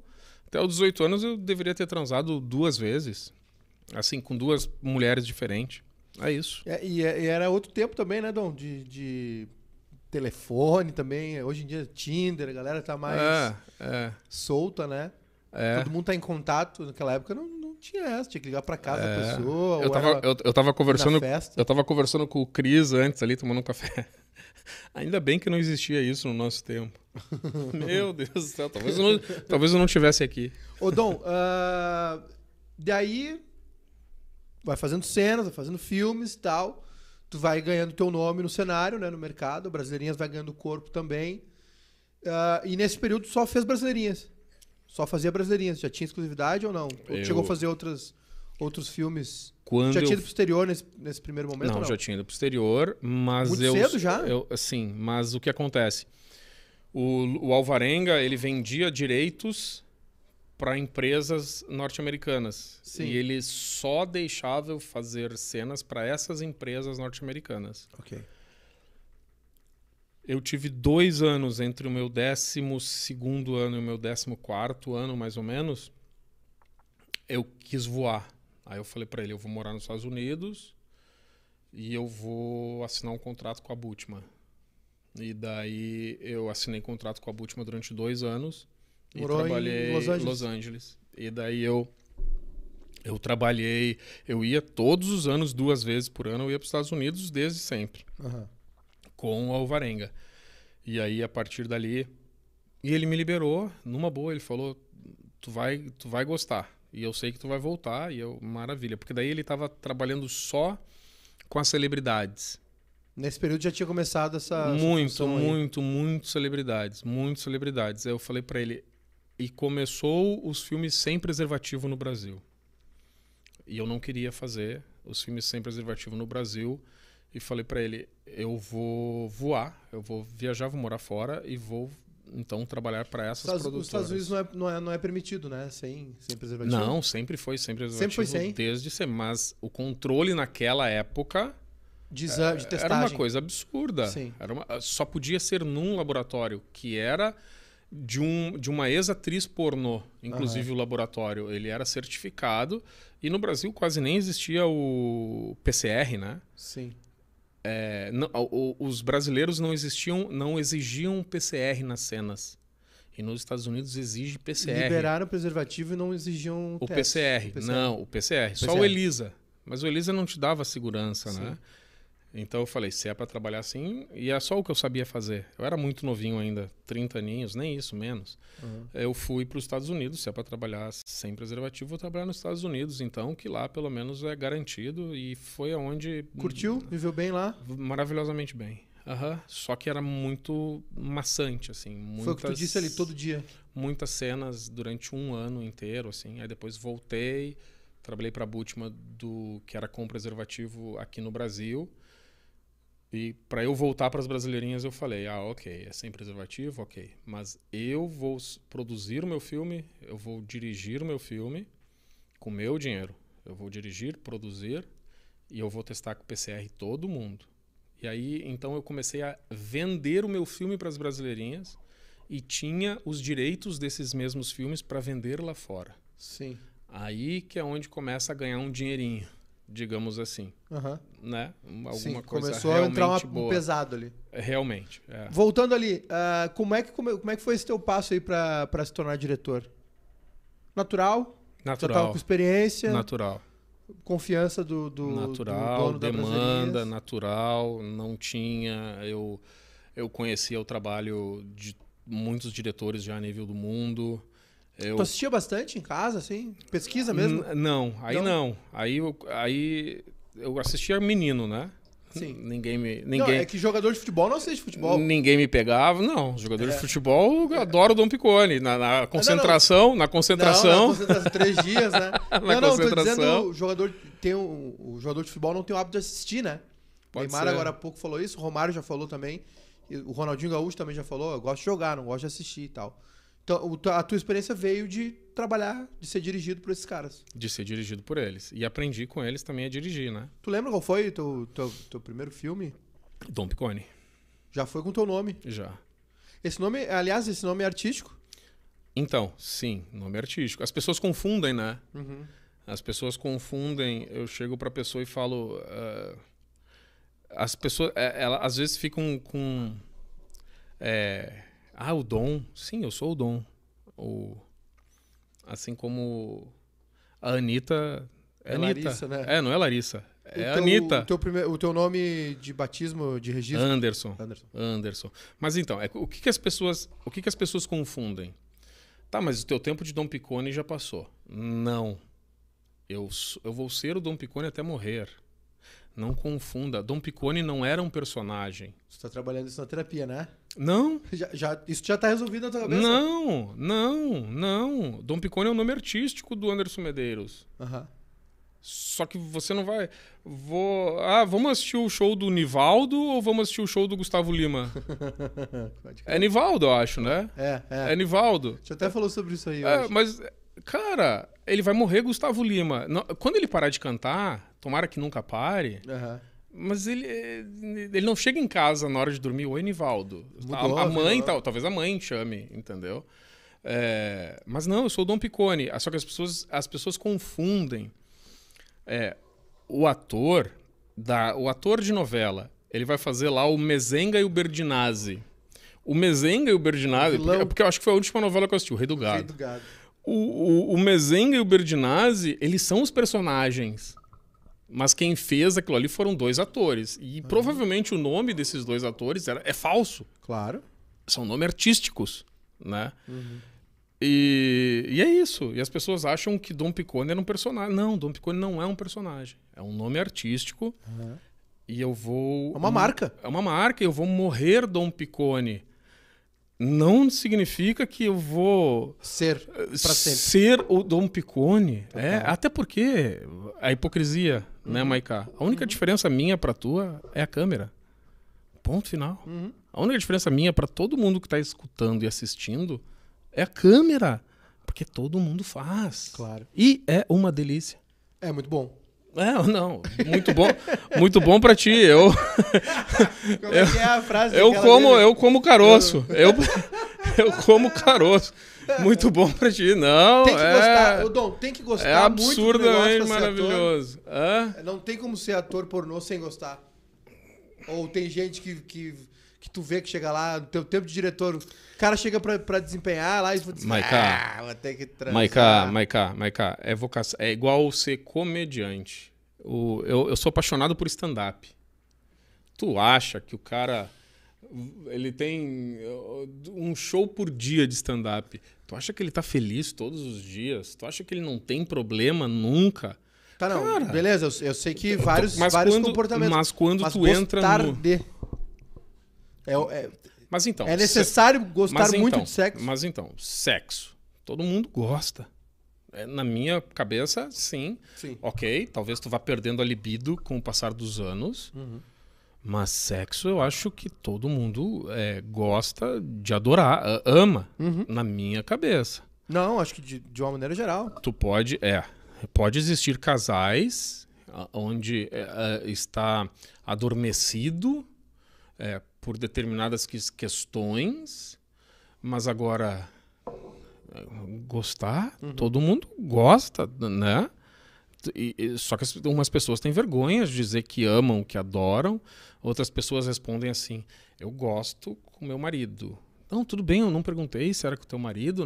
Até os 18 anos eu deveria ter transado duas vezes. Assim, com duas mulheres diferentes. É isso. É, e, é, e, era outro tempo também, né, Dom? De, de, telefone também. Hoje em dia, Tinder, a galera tá mais é, é. solta, né? É. Todo mundo tá em contato. Naquela época não tinha tinha que ligar para casa é. pessoa. Eu tava, eu, eu tava conversando. Eu tava conversando com o Cris antes ali, tomando um café. Ainda bem que não existia isso no nosso tempo. Meu Deus do céu, talvez eu não, talvez eu não tivesse aqui. Ô, Dom, uh, daí vai fazendo cenas, vai fazendo filmes e tal. Tu vai ganhando teu nome no cenário, né, no mercado. Brasileirinhas vai ganhando corpo também. Uh, e nesse período só fez Brasileirinhas. Só fazia brasileirinhas, já tinha exclusividade ou não? Ou eu... chegou a fazer outras, outros filmes? Quando já tinha eu... ido pro exterior nesse, nesse primeiro momento? Não, não, já tinha ido pro exterior, mas Muito eu. cedo já? Eu, sim, mas o que acontece? O, o Alvarenga, ele vendia direitos para empresas norte-americanas. E ele só deixava eu fazer cenas para essas empresas norte-americanas. Ok eu tive dois anos entre o meu 12 ano e o meu 14 ano, mais ou menos. Eu quis voar. Aí eu falei para ele: eu vou morar nos Estados Unidos e eu vou assinar um contrato com a Butman. E daí eu assinei contrato com a Butman durante dois anos. Morou e trabalhei em Los Angeles. Los Angeles. E daí eu eu trabalhei, eu ia todos os anos, duas vezes por ano, eu ia para os Estados Unidos desde sempre. Uhum com o Alvarenga. E aí, a partir dali. E ele me liberou, numa boa, ele falou: tu vai, tu vai gostar. E eu sei que tu vai voltar, e eu, maravilha. Porque daí ele estava trabalhando só com as celebridades. Nesse período já tinha começado essa. Muito, muito, muito celebridades. Muito celebridades. Aí eu falei para ele. E começou os filmes sem preservativo no Brasil. E eu não queria fazer os filmes sem preservativo no Brasil e falei para ele: eu vou voar, eu vou viajar, vou morar fora e vou então trabalhar para essas Estados, produtoras. Os Estados Unidos não é, não é, não é permitido, né? Sem, sem preservativo. Não, sempre foi sem preservativo. Sempre foi sem. Desde sempre, mas o controle naquela época de, exame, eh, de testagem. Era uma coisa absurda. Sim. Era uma, eh, só podia ser num laboratório, que era de, um, de uma ex-atriz pornô, inclusive uhum. o laboratório. Ele era certificado. E no Brasil quase nem existia o PCR, né? Sim. É, não, o, os brasileiros não existiam, não exigiam PCR nas cenas. E nos Estados Unidos exige PCR. Liberaram o preservativo e não exigiam o, teste, PCR. o PCR. Não, o PCR. Só PCR. o ELISA. Mas o ELISA não te dava segurança, Sim. né? Então eu falei, se é para trabalhar assim, e é só o que eu sabia fazer. Eu era muito novinho ainda, 30 aninhos, nem isso, menos. Uhum. Eu fui para os Estados Unidos, se é para trabalhar sem preservativo, vou trabalhar nos Estados Unidos, então, que lá pelo menos é garantido e foi aonde Curtiu? Viveu bem lá? Maravilhosamente bem. Uhum. Só que era muito maçante, assim. Muitas, Foi o que tu disse ali todo dia. Muitas cenas durante um ano inteiro, assim. Aí depois voltei, trabalhei para a Butma, do que era com preservativo aqui no Brasil. E para eu voltar para as brasileirinhas, eu falei: ah, ok, é sem preservativo, ok. Mas eu vou produzir o meu filme, eu vou dirigir o meu filme com meu dinheiro. Eu vou dirigir, produzir e eu vou testar com PCR todo mundo. E aí, então, eu comecei a vender o meu filme para as brasileirinhas e tinha os direitos desses mesmos filmes para vender lá fora. Sim. Aí que é onde começa a ganhar um dinheirinho digamos assim. Uhum. Né? Alguma Sim, coisa começou a entrar uma, boa. um pesado ali. É, realmente. É. Voltando ali, uh, como, é que, como, como, é que foi esse teu passo aí para se tornar diretor? Natural? Natural. Já com experiência? Natural. Confiança do, do natural, do demanda natural, não tinha. Eu eu conhecia o trabalho de muitos diretores já a nível do mundo. Eu... Tu assistia bastante em casa, assim? Pesquisa mesmo? N não, aí não. não. Aí, eu, aí eu assistia menino, né? Sim. Ninguém me. Ninguém... Não, é que jogador de futebol não assiste futebol. Ninguém me pegava. Não, jogador é. de futebol eu é. adoro o Dom Picone. Na, na concentração, não, na concentração. na concentração. Três dias, né? na não, concentração. não, dizendo, o jogador, tem um, o jogador de futebol não tem o hábito de assistir, né? Pode Neymar ser. agora há pouco falou isso, o Romário já falou também. O Ronaldinho Gaúcho também já falou, eu gosto de jogar, não gosto de assistir e tal. Então A tua experiência veio de trabalhar, de ser dirigido por esses caras. De ser dirigido por eles. E aprendi com eles também a dirigir, né? Tu lembra qual foi o teu, teu, teu primeiro filme? Dom Picone. Já foi com o teu nome? Já. Esse nome, aliás, esse nome é artístico? Então, sim, nome artístico. As pessoas confundem, né? Uhum. As pessoas confundem. Eu chego pra pessoa e falo. Uh, as pessoas, é, ela, às vezes, ficam com. É, ah, o Dom. Sim, eu sou o Dom. O... Assim como a Anitta. É, é Anitta. Larissa, né? É, não é Larissa. É o Anitta. O teu, prime... o teu nome de batismo, de registro? Anderson. Anderson. Anderson. Mas então, é, o, que, que, as pessoas, o que, que as pessoas confundem? Tá, mas o teu tempo de Dom Picone já passou. Não. Eu, eu vou ser o Dom Picone até morrer. Não confunda. Dom Picone não era um personagem. Você está trabalhando isso na terapia, né? Não. Já, já, isso já está resolvido na tua cabeça? Não, não, não. Dom Picone é o nome artístico do Anderson Medeiros. Uhum. Só que você não vai. Vou. Ah, vamos assistir o show do Nivaldo ou vamos assistir o show do Gustavo Lima? é Nivaldo, eu acho, né? É, é. É Nivaldo. A gente até falou sobre isso aí. É, mas, cara, ele vai morrer Gustavo Lima. Quando ele parar de cantar, tomara que nunca pare. Uhum mas ele, eh, ele não chega em casa na hora de dormir, o Enivaldo. Mudou, a, a né? mãe, tal, talvez a mãe chame, entendeu? É, mas não, eu sou o Dom Picone. Ah, só que as pessoas, as pessoas confundem é, o ator da, o ator de novela. Ele vai fazer lá o Mezenga e o Berdinazzi. O Mezenga e o Berdinazzi, porque, é porque, eu acho que foi a última novela que eu assisti, o Rei do Gado. O, Rei do Gado. O, o, o Mezenga e o Berdinazzi, eles são os personagens mas quem fez aquilo ali foram dois atores. E uhum. provavelmente o nome desses dois atores era, é falso. Claro. São nomes artísticos, né? Uhum. E, e, é isso. E as pessoas acham que Dom Picone era um personagem. Não, Dom Picone não é um personagem. É um nome artístico. Uhum. E eu vou. É uma marca. É uma marca. Eu vou morrer Dom Picone. Não significa que eu vou. Ser. Pra eh, sempre. Ser o Dom Picone. É, até porque a hipocrisia né, Maiká? A única uhum. diferença minha pra tua é a câmera. Ponto final. Uhum. A única diferença minha para todo mundo que tá escutando e assistindo é a câmera. Porque todo mundo faz. Claro. E é uma delícia. É muito bom. É, não, muito bom, muito bom para ti. Eu Como eu, é que é a frase Eu como, eu como caroço. Eu eu como caroço. muito bom pra ti. Não, tem que é... gostar. Dom, tem que gostar é absurdamente maravilhoso. Hã? Não tem como ser ator pornô sem gostar. Ou tem gente que, que, que tu vê que chega lá, no teu tempo de diretor, o cara chega pra, pra desempenhar lá e vai Maiká, ah, vou ter que Maiká, Maiká, Maiká, é, vocação, é igual ser comediante. O, eu, eu sou apaixonado por stand-up. Tu acha que o cara ele tem uh, um show por dia de stand-up. Tu acha que ele tá feliz todos os dias? Tu acha que ele não tem problema nunca? Tá, não. Cara, beleza, eu, eu, sei que vários, mas vários quando, comportamentos. Mas quando mas tu entra no. De... É, é, mas então. É necessário se... gostar mas muito então, de sexo. Mas então, sexo. Todo mundo gosta. É, na minha cabeça, sim. sim. Ok, talvez tu vá perdendo a libido com o passar dos anos. Uhum. Mas sexo eu acho que todo mundo é, gosta de adorar, ama, uhum. na minha cabeça. Não, acho que de, de uma maneira geral. Tu pode, é. Pode existir casais onde é, está adormecido é, por determinadas questões, mas agora é, gostar, uhum. todo mundo gosta, né? E, e, só que umas pessoas têm vergonha de dizer que amam, que adoram. Outras pessoas respondem assim: Eu gosto com meu marido. Não, tudo bem, eu não perguntei se era com o teu marido.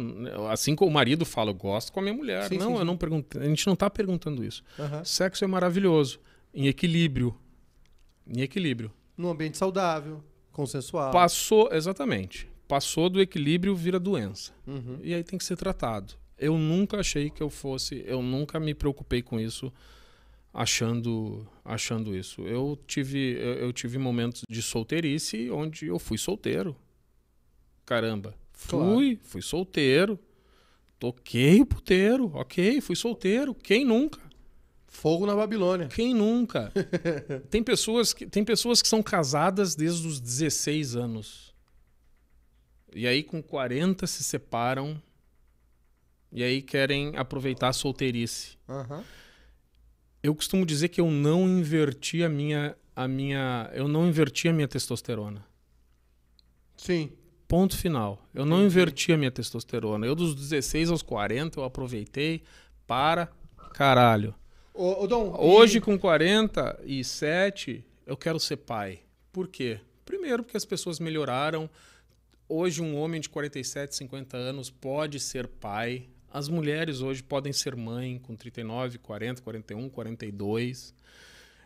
Assim como o marido fala, eu gosto com a minha mulher. Sim, não, sim, eu sim. não perguntei. A gente não está perguntando isso. Uhum. Sexo é maravilhoso. Em equilíbrio. Em equilíbrio. Num ambiente saudável, consensual. Passou, exatamente. Passou do equilíbrio, vira doença. Uhum. E aí tem que ser tratado. Eu nunca achei que eu fosse, eu nunca me preocupei com isso, achando, achando isso. Eu tive, eu, tive momentos de solteirice onde eu fui solteiro. Caramba, fui, claro. fui solteiro. Toquei o puteiro, ok, fui solteiro. Quem nunca? Fogo na Babilônia. Quem nunca? tem, pessoas que, tem pessoas que são casadas desde os 16 anos. E aí, com 40, se separam e aí querem aproveitar a solteirice. Uhum. Eu costumo dizer que eu não inverti a minha, a minha. Eu não inverti a minha testosterona. Sim. Ponto final. Eu não inverti a minha testosterona. Eu, dos 16 aos 40, eu aproveitei para caralho. Ô, ô Dom, Hoje, e... com 47, eu quero ser pai. Por quê? Primeiro, porque as pessoas melhoraram. Hoje, um homem de 47, 50 anos pode ser pai. As mulheres hoje podem ser mãe com 39, 40, 41, 42.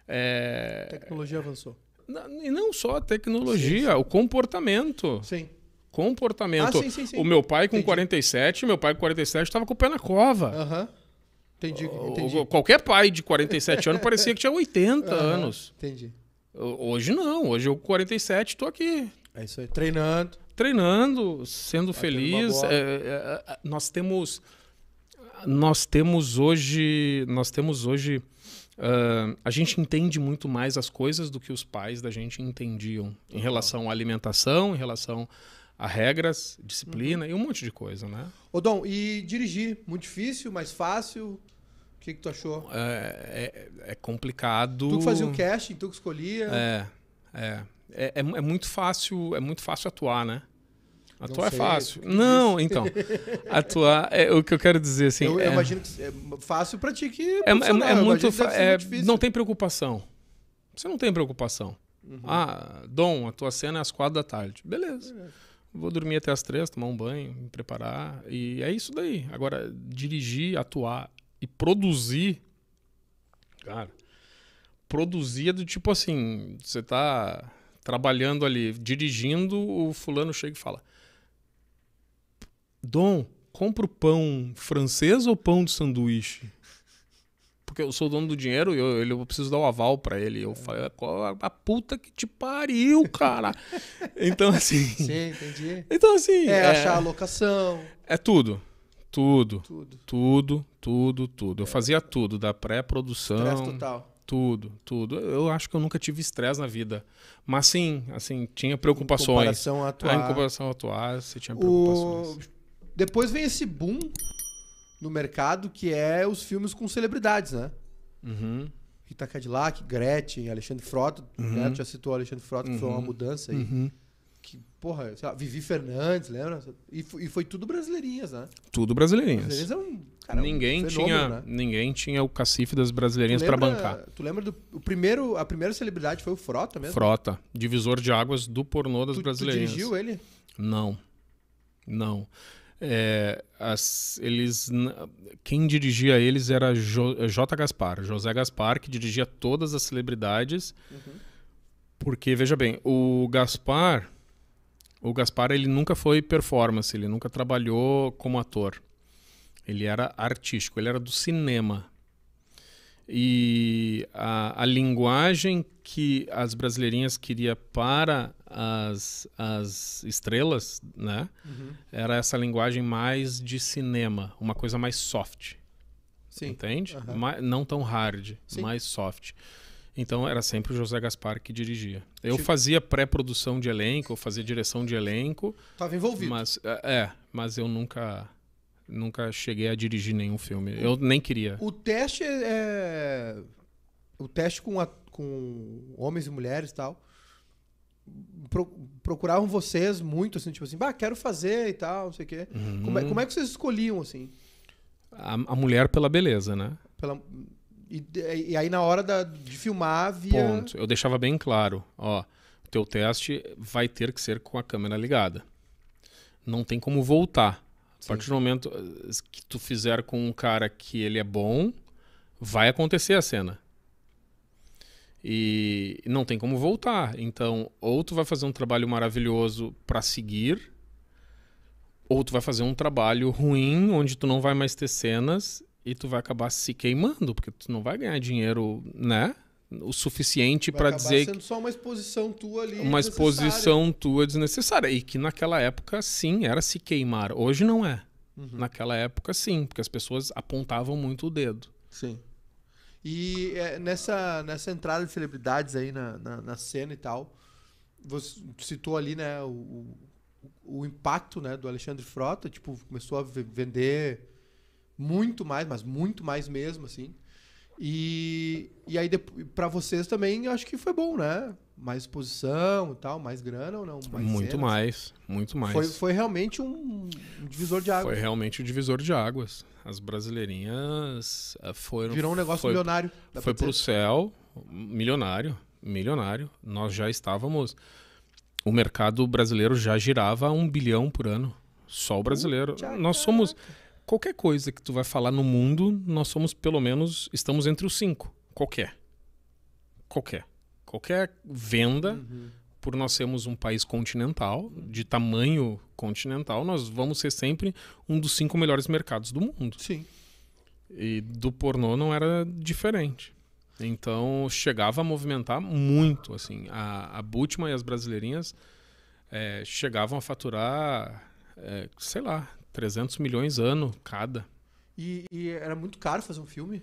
É... A tecnologia avançou. E não só a tecnologia, sim, sim. o comportamento. Sim. Comportamento. Ah, sim, o meu pai com Entendi. 47, meu pai com 47 estava com o pé na cova. Aham. Uhum. Entendi, entendi. Qualquer pai de 47 anos parecia que tinha 80 uhum, anos. Entendi. Hoje não, hoje eu com 47 estou aqui. É isso aí, treinando. Treinando, sendo tá feliz. É, é, é, nós temos nós temos hoje, nós temos hoje Uh, a gente entende muito mais as coisas do que os pais da gente entendiam em relação à alimentação, em relação a regras, disciplina uhum. e um monte de coisa, né? Ô Dom, e dirigir? Muito difícil, mais fácil? O que, que tu achou? É, é, é complicado. Tu que fazia o casting, tu que escolhia? É, é, é, é, é muito fácil, é muito fácil atuar, né? Atuar é fácil. Não, então. Atuar é o que eu quero dizer assim. Eu, eu é... imagino que é fácil para ti que é, é, é muito, fa... É, muito não tem preocupação. Você não tem preocupação. Uhum. Ah, Dom, a tua cena é às quatro da tarde. Beleza. Beleza. É. Vou dormir até às três, tomar um banho, me preparar. E é isso daí. Agora, dirigir, atuar e produzir. Cara, produzir é do tipo assim: você tá trabalhando ali, dirigindo, o fulano chega e fala: Dom, compra o pão francês ou pão de sanduíche? Porque eu sou o dono do dinheiro e eu, eu, preciso dar o um aval para ele. Eu é. falei, a, puta que te pariu, cara. então, assim. Sim, entendi. Então, assim. É, é achar a locação. É tudo. Tudo. Tudo. Tudo, tudo, tudo. Eu é. fazia tudo, da pré-produção. total. Tudo, tudo. Eu acho que eu nunca tive estresse na vida. Mas sim, assim, tinha preocupações. Em comparação a atuar. Ah, em comparação a atuar, você tinha preocupações. O... Depois vem esse boom no mercado que é os filmes com celebridades, né? Uhum. Rita Cadillac, Gretchen, Alexandre Frota, uhum. né? Tu já citou Alexandre Frota, que uhum. foi uma uhum. mudança aí. Uhum. Que, porra, sei lá, Vivi Fernandes, lembra? E foi, e foi tudo brasileirinhas, né? Tudo brasileirinhas. brasileirinhas é um, cara, é ninguém, um fenômeno, tinha, né? ninguém tinha o cacife das brasileirinhas para bancar. Tu lembra do o primeiro, a primeira celebridade foi o Frota mesmo? Frota, divisor de águas do pornô das tu, brasileirinhas. Tu dirigiu ele? Não. Não. É, as, eles, quem dirigia eles era é, J. Gaspar, José Gaspar, que dirigia todas as celebridades. Uhum. Porque, veja bem, o Gaspar, o Gaspar ele nunca foi performance, ele nunca trabalhou como ator. Ele era artístico, ele era do cinema. E a, a linguagem que as brasileirinhas queria para as, as estrelas, né? Uhum. Era essa linguagem mais de cinema, uma coisa mais soft. Sim. Entende? Uhum. não tão hard, Sim. mais soft. Então era sempre o José Gaspar que dirigia. Eu fazia pré-produção de elenco, eu fazia direção de elenco. Tava envolvido. Mas é, é mas eu nunca nunca cheguei a dirigir nenhum filme. O, eu nem queria. O teste é, é o teste com a com homens e mulheres e tal, pro, procuravam vocês muito, assim, tipo assim, bah, quero fazer e tal, não sei o quê. Uhum. Como, é, como é que vocês escolhiam, assim? A, a mulher pela beleza, né? Pela, e, e, aí na hora da, de filmar via... Ponto. Eu deixava bem claro, ó, teu teste vai ter que ser com a câmera ligada. Não tem como voltar. A partir do momento eh, que tu fizer com um cara que ele é bom, vai acontecer a cena e não tem como voltar. Então, ou tu vai fazer um trabalho maravilhoso para seguir, ou tu vai fazer um trabalho ruim onde tu não vai mais ter cenas e tu vai acabar se queimando, porque tu não vai ganhar dinheiro, né? O suficiente para dizer sendo que só uma exposição tua ali, uma exposição tua desnecessária e que naquela época sim era se queimar, hoje não é. Uhum. Naquela época sim, porque as pessoas apontavam muito o dedo. Sim. E é, nessa, nessa entrada de celebridades aí na, na, na, cena e tal, você citou ali, né, o, o impacto né, do Alexandre Frota, tipo, começou a vender muito mais, mas muito mais mesmo, assim. E, e aí, para vocês também, acho que foi bom, né? mais exposição e tal, mais grana ou não? Mais muito cenas. mais, muito mais. Foi, foi realmente um divisor de águas. Foi realmente o um divisor de águas. As brasileirinhas eh, foram. Virou um negócio foi, milionário. Foi pro céu, milionário, milionário. Nós já estávamos. O mercado brasileiro já girava um bilhão por ano. Só o brasileiro. nós somos. Qualquer coisa que tu vai falar no mundo, nós somos pelo menos. Estamos entre os cinco. Qualquer. Qualquer qualquer venda, uhum. por nós sermos um país continental, de tamanho continental, nós vamos ser sempre um dos cinco melhores mercados do mundo. Sim. E do pornô não era diferente. Então chegava a movimentar muito, assim. A, a Bútima e as brasileirinhas é, chegavam a faturar, é, sei lá, 300 milhões ano cada. E, e era muito caro fazer um filme?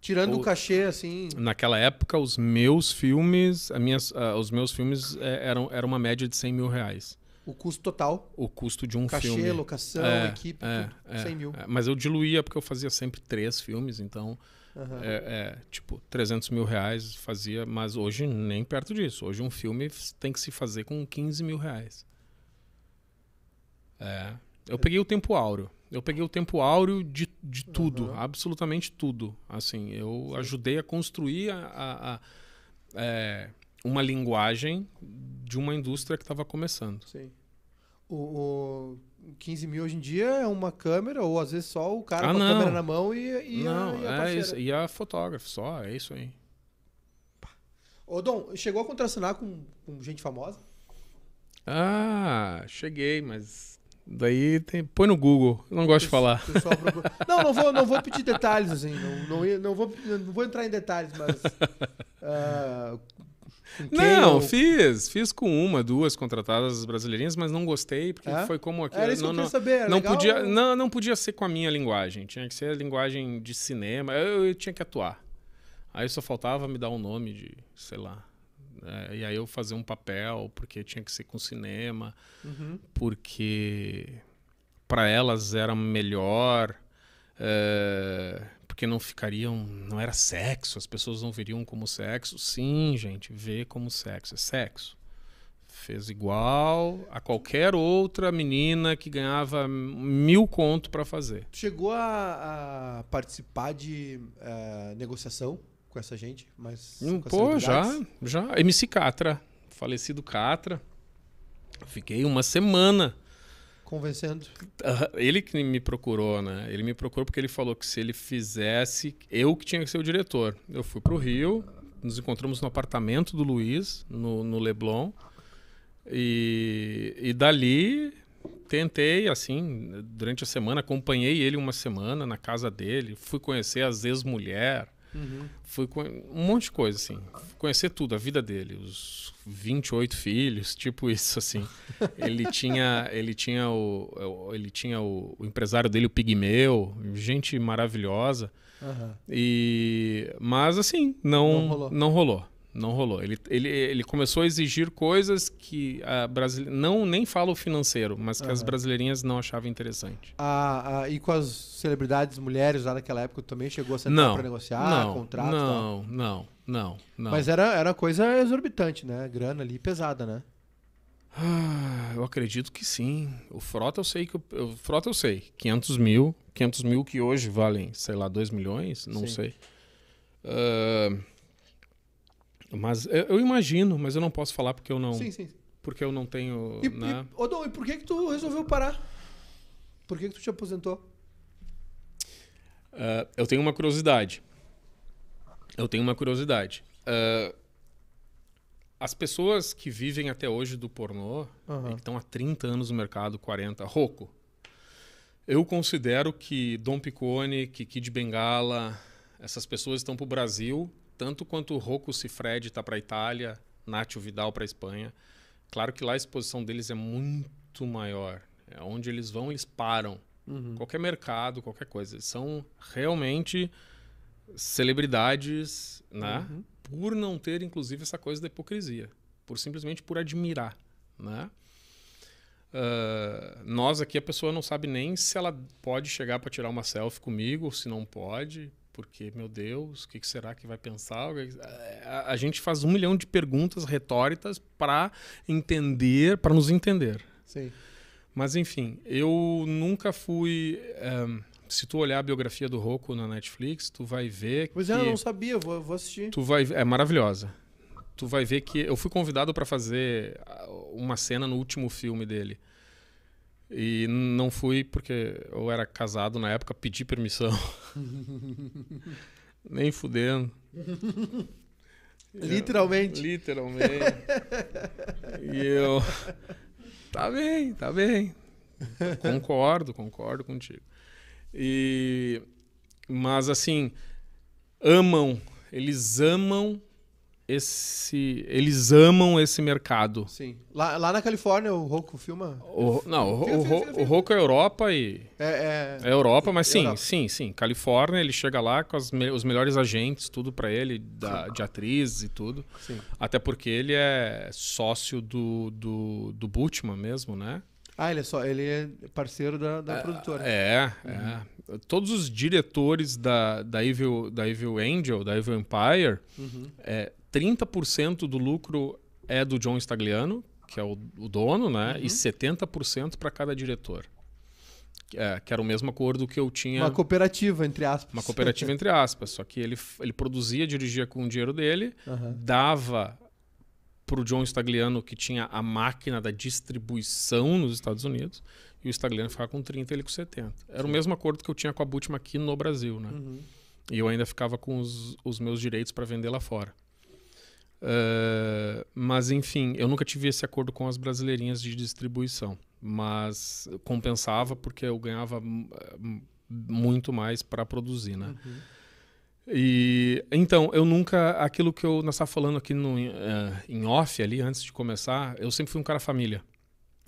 Tirando o, o, cachê, assim. Naquela época, os meus filmes, minhas, uh, ah, os meus filmes é, eram era uma média de 100 mil reais. O custo total? O custo de um cachê, filme. Cachê, locação, é, equipe, é, tudo, 100 é, mil. É. mas eu diluía porque eu fazia sempre três filmes, então. Uhum. É, é, tipo, 300 mil reais fazia, mas hoje nem perto disso. Hoje um filme tem que se fazer com 15 mil reais. É. Eu é. peguei o tempo áureo. Eu peguei o tempo áureo de, de tudo, uhum. absolutamente tudo. Assim, eu Sim. ajudei a construir a, a, a é, uma linguagem de uma indústria que estava começando. Sim. O, o 15 mil hoje em dia é uma câmera, ou às vezes só o cara ah, com a câmera na mão e, e não, a, e a é isso, e a fotógrafo, só, é isso aí. Ô, Dom, chegou a contracenar com, com gente famosa? Ah, cheguei, mas Daí tem, põe no Google, não gosto de falar. Não, não vou, não vou pedir detalhes, assim, não, não, não, vou, não vou entrar em detalhes, mas. Uh, não, eu... fiz. Fiz com uma, duas contratadas brasileirinhas, mas não gostei, porque é? foi como aquilo. Era isso não, que eu não, saber, não legal? podia não, não podia ser com a minha linguagem, tinha que ser a linguagem de cinema, eu, eu tinha que atuar. Aí só faltava me dar um nome de, sei lá, é, e aí eu fazia um papel, porque tinha que ser com cinema, uhum. porque para elas era melhor, é, porque não ficariam. Não era sexo, as pessoas não veriam como sexo. Sim, gente, vê como sexo, é sexo. Fez igual a qualquer outra menina que ganhava mil conto para fazer. Chegou a, a, participar de uh, negociação com essa gente, mas. Hum, pô, já, já. MC Catra, falecido Catra. Fiquei uma semana. Convencendo. Ele que me procurou, né? Ele me procurou porque ele falou que se ele fizesse, eu que tinha que ser o diretor. Eu fui pro Rio, nos encontramos no apartamento do Luiz, no, no Leblon. E, e dali tentei, assim, durante a semana, acompanhei ele uma semana na casa dele, fui conhecer as ex-mulher, Uhum. Fui um monte de coisa, assim. Conhecer tudo, a vida dele, os 28 filhos, tipo isso, assim. Ele tinha, ele tinha, o, ele tinha o, o empresário dele, o Pigmeu, gente maravilhosa. Uhum. E, mas, assim, não, não rolou. Não rolou. Não rolou. Ele, ele, ele começou a exigir coisas que a brasile... não nem o financeiro, mas que uhum. as brasileirinhas não achavam interessante. Ah, ah, e com as celebridades mulheres lá naquela época também chegou a ser para negociar não, contrato? Não, tal. não, não, não. Mas era, era coisa exorbitante, né? Grana ali pesada, né? Ah, eu acredito que sim. O Frota eu sei que. Eu, o Frota eu sei. 500 mil. 500 mil que hoje valem, sei lá, 2 milhões? Não sim. sei. Uh, mas eu imagino, mas eu não posso falar porque eu não. Sim, sim. Porque eu não tenho. E, né? e, Odon, e por que, que tu resolveu parar? Por que, que tu te aposentou? Uh, eu tenho uma curiosidade. Eu tenho uma curiosidade. Uh, as pessoas que vivem até hoje do pornô, uhum. e que estão há 30 anos no mercado, 40, rouco. Eu considero que Dom Picone, que Kid Bengala, essas pessoas estão para o Brasil tanto quanto Rocco Cifredi está para a Itália, Nátio Vidal para a Espanha. Claro que lá a exposição deles é muito maior. É onde eles vão, eles param. Uhum. Qualquer mercado, qualquer coisa. Eles são realmente celebridades, né? Uhum. Por não ter, inclusive, essa coisa da hipocrisia. Por simplesmente por admirar, né? Uh, nós aqui a pessoa não sabe nem se ela pode chegar para tirar uma selfie comigo, ou se não pode, porque, meu Deus, o que, será que vai pensar? É, a, gente faz um milhão de perguntas retóricas para entender, para nos entender. Sim. Mas, enfim, eu nunca fui. Um, eh, se tu olhar a biografia do Rocco na Netflix, tu vai ver pois que. Pois é, eu não sabia, vou, vou, assistir. Tu vai, é maravilhosa. Tu vai ver que eu fui convidado para fazer ah, uma cena no último filme dele. E não fui porque eu era casado na época, pedi permissão. Nem fudendo. Literalmente. Eu, literalmente. e eu. Tá bem, tá bem. Concordo, concordo contigo. E mas assim, amam, eles amam esse eles amam esse mercado. Sim. Lá, lá na Califórnia o Roku filma? O, não, o, o, o Roku é Europa e... É, é... é Europa, mas sim, Europa. sim, sim. Califórnia, ele chega lá com as, os melhores agentes, tudo para ele, da, de atriz e tudo. Sim. Até porque ele é sócio do, do, do Butman mesmo, né? Ah, ele é só, ele é parceiro da, da é, produtora. É, é. uhum. é. Todos os diretores da, da, Evil, da Evil Angel, da Evil Empire, uhum. é, 30% do lucro é do John Stagliano, que é o, o dono, né? Uhum. E 70% para cada diretor. É, que era o mesmo acordo que eu tinha. Uma cooperativa, entre aspas. Uma cooperativa, entre aspas. Só que ele, ele produzia, dirigia com o dinheiro dele, uhum. dava para o John Stagliano, que tinha a máquina da distribuição nos Estados Unidos, e o Stagliano ficava com 30 ele com 70. Era Sim. o mesmo acordo que eu tinha com a Bultima aqui no Brasil, né? Uhum. E eu ainda ficava com os, os meus direitos para vender lá fora. Eh, mas enfim, eu nunca tive esse acordo com as brasileirinhas de distribuição, mas compensava porque eu ganhava hum, eh, muito mais para produzir, né? Uhum. E então eu nunca aquilo que eu estava tá falando aqui no uh, em off ali antes de começar, eu sempre fui um cara família,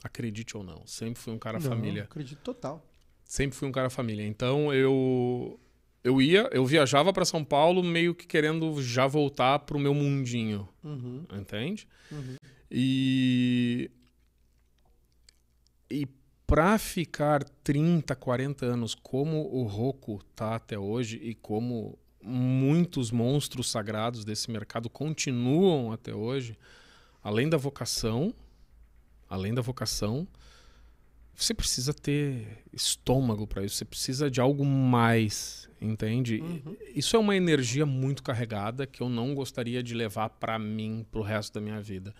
acredite ou não, sempre fui um cara não, família. Acredito total. Sempre fui um cara família. Então eu eu ia, eu viajava para São Paulo meio que querendo já voltar pro meu mundinho, uhum. entende? Uhum. E e para ficar 30, 40 anos como o Roku tá até hoje e como muitos monstros sagrados desse mercado continuam até hoje, além da vocação, além da vocação, você precisa ter estômago para isso, você precisa de algo mais, entende? Uhum. Isso é uma energia muito carregada que eu não gostaria de levar para mim pro resto da minha vida.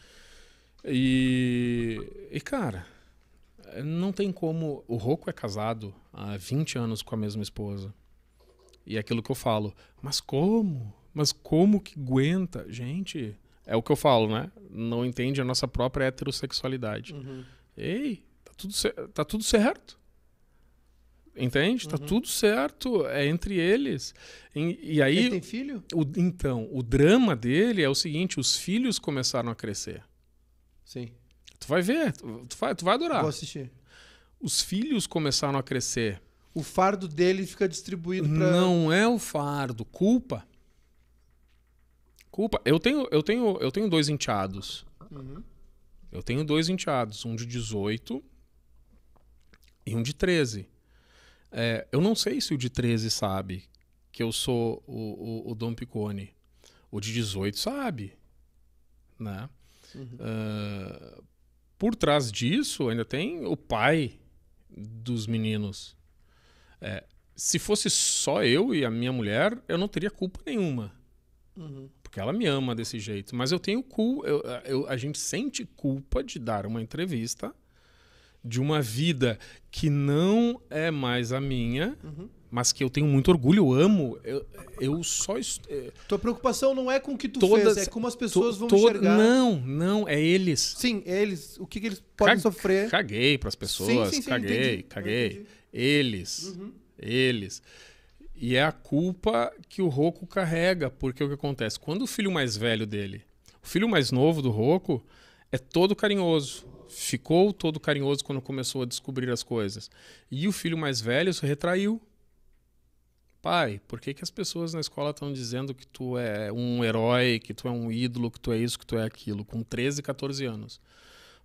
E, e cara, não tem como. O Rocco é casado há 20 anos com a mesma esposa. E é aquilo que eu falo, mas como? Mas como que aguenta? Gente, é o que eu falo, né? Não entende a nossa própria heterossexualidade. Uhum. Ei, tudo, tá tudo certo. Entende? Tá uhum. Tá tudo certo. É entre eles. E, e aí. Ele tem filho? O, então, o drama dele é o seguinte: os filhos começaram a crescer. Sim. Tu vai ver, tu, tu vai, tu vai adorar. Vou assistir. Os filhos começaram a crescer. O fardo dele fica distribuído pra... Não é o fardo, culpa. Culpa. Eu tenho, eu tenho, eu tenho dois enteados. Uhum. Eu tenho dois enteados, um de 18 e um de 13. É, eu não sei se o de 13 sabe que eu sou o, o, o Dom Picone. O de 18 sabe, né? Uhum. Uh, por trás disso, ainda tem o pai dos meninos. É, se fosse só eu e a minha mulher, eu não teria culpa nenhuma. Uhum. Porque ela me ama desse jeito. Mas eu tenho culpa. a gente sente culpa de dar uma entrevista de uma vida que não é mais a minha, uhum. mas que eu tenho muito orgulho, eu amo. Eu, eu só. estou é, Tua preocupação não é com o que tu todas, fez, é como as pessoas to, vão to, enxergar. Não, não, é eles. Sim, é eles. O que, que eles podem sofrer. Caguei para as pessoas, sim, sim, sim, caguei, entendi. caguei. Eles, uhum. eles. E é a culpa que o Roco carrega, porque o que acontece? Quando o filho mais velho dele, o filho mais novo do Roco é todo carinhoso ficou todo carinhoso quando começou a descobrir as coisas. E o filho mais velho se retraiu. Pai, por que, que as pessoas na escola estão dizendo que tu é um herói, que tu é um ídolo, que tu é isso, que tu é aquilo, com 13, 14 anos?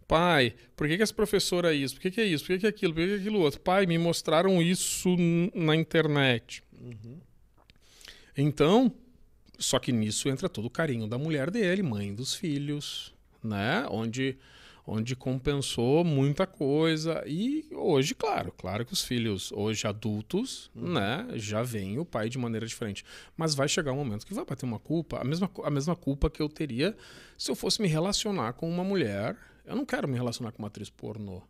Pai, por que, que essa professora é isso? Por que, que é isso? Por que, que é aquilo? Por que, que é aquilo outro? Pai, me mostraram isso na internet. Uhum. Então, só que nisso entra todo o carinho da mulher dele, mãe dos filhos, né? Onde onde compensou muita coisa. E hoje, claro, claro que os filhos, hoje adultos, uhum. né, já veem o pai de maneira diferente. Mas vai chegar um momento que vai bater uma culpa, a mesma, a mesma culpa que eu teria se eu fosse me relacionar com uma mulher. Eu não quero me relacionar com uma atriz pornô.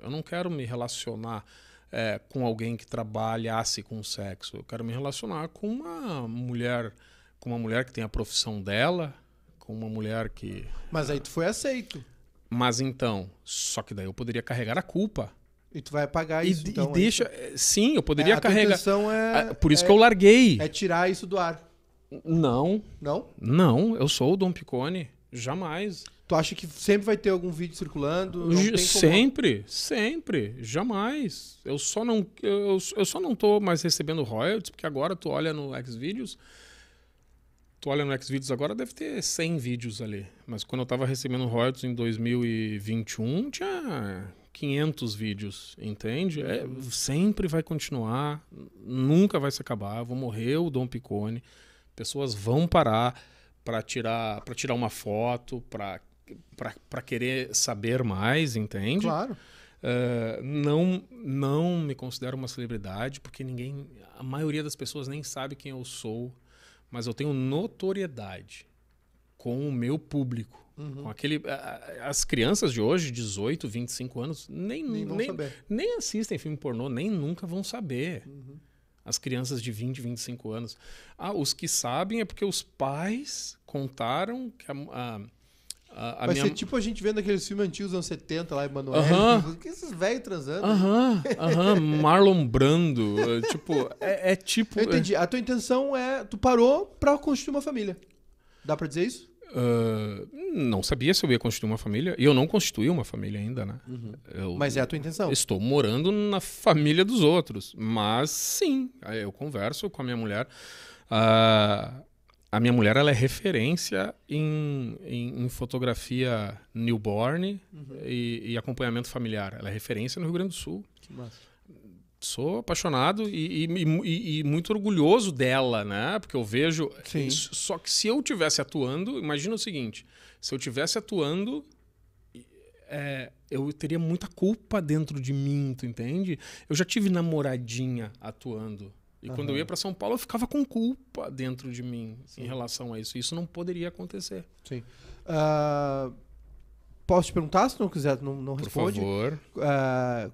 Eu não quero me relacionar é, com alguém que trabalhasse com sexo. Eu quero me relacionar com uma mulher, com uma mulher que tem a profissão dela, com uma mulher que. Mas aí tu foi aceito. Mas então, só que daí eu poderia carregar a culpa. E tu vai pagar isso. E, então, e é deixa. isso. Eh, sim, eu poderia é, carregar. É, ah, Por isso é que eu larguei. É tirar isso do ar. Não. Não? Não, eu sou o Dom Picone. Jamais. Tu acha que sempre vai ter algum vídeo circulando? Sempre, sempre, jamais. Eu só não eu, eu só não tô mais recebendo royalties, porque agora tu olha no Xvideos, tu olha no Xvideos agora, deve ter 100 vídeos ali. Mas quando eu estava recebendo royalties em 2021, tinha 500 vídeos, entende? É, sempre vai continuar, nunca vai se acabar. Vou morrer o Dom Picone. Pessoas vão parar para tirar, pra tirar uma foto, para querer saber mais, entende? Claro. Uh, não, não me considero uma celebridade, porque ninguém. A maioria das pessoas nem sabe quem eu sou mas eu tenho notoriedade com o meu público. Uhum. Com aquele, as crianças de hoje, 18, 25 anos, nem, nem, nem, nem assistem filme pornô, nem nunca vão saber. Uhum. As crianças de 20, 25 anos. Ah, os que sabem é porque os pais contaram que a, a a, a Vai minha... ser tipo a gente vendo aqueles filmes antigos anos 70 lá, Emanuel. Uh -huh. Tipo, que esses velhos transando. Aham, uh aham, -huh, uh -huh. Marlon Brando. tipo, é, é, tipo. Eu entendi. A tua intenção é. Tu parou pra construir uma família. Dá pra dizer isso? Uh, não sabia se eu ia constituir uma família. E eu não constituí uma família ainda, né? Uhum. Eu, mas é a tua intenção? Estou morando na família dos outros. Mas sim, eu converso com a minha mulher. Uh, a minha mulher ela é referência em, em, em fotografia newborn uhum. e, e, acompanhamento familiar. Ela é referência no Rio Grande do Sul. Que massa. Sou apaixonado e, e, e muito orgulhoso dela, né? Porque eu vejo. Sim. Só que se eu tivesse atuando, imagina o seguinte: se eu tivesse atuando, é, eu teria muita culpa dentro de mim, tu entende? Eu já tive namoradinha atuando. E uhum. quando eu ia para São Paulo, eu ficava com culpa dentro de mim Sim. em relação a isso. Isso não poderia acontecer. Sim. Uh, posso te perguntar, se não quiser, não, não Por responde. Por favor. Uh,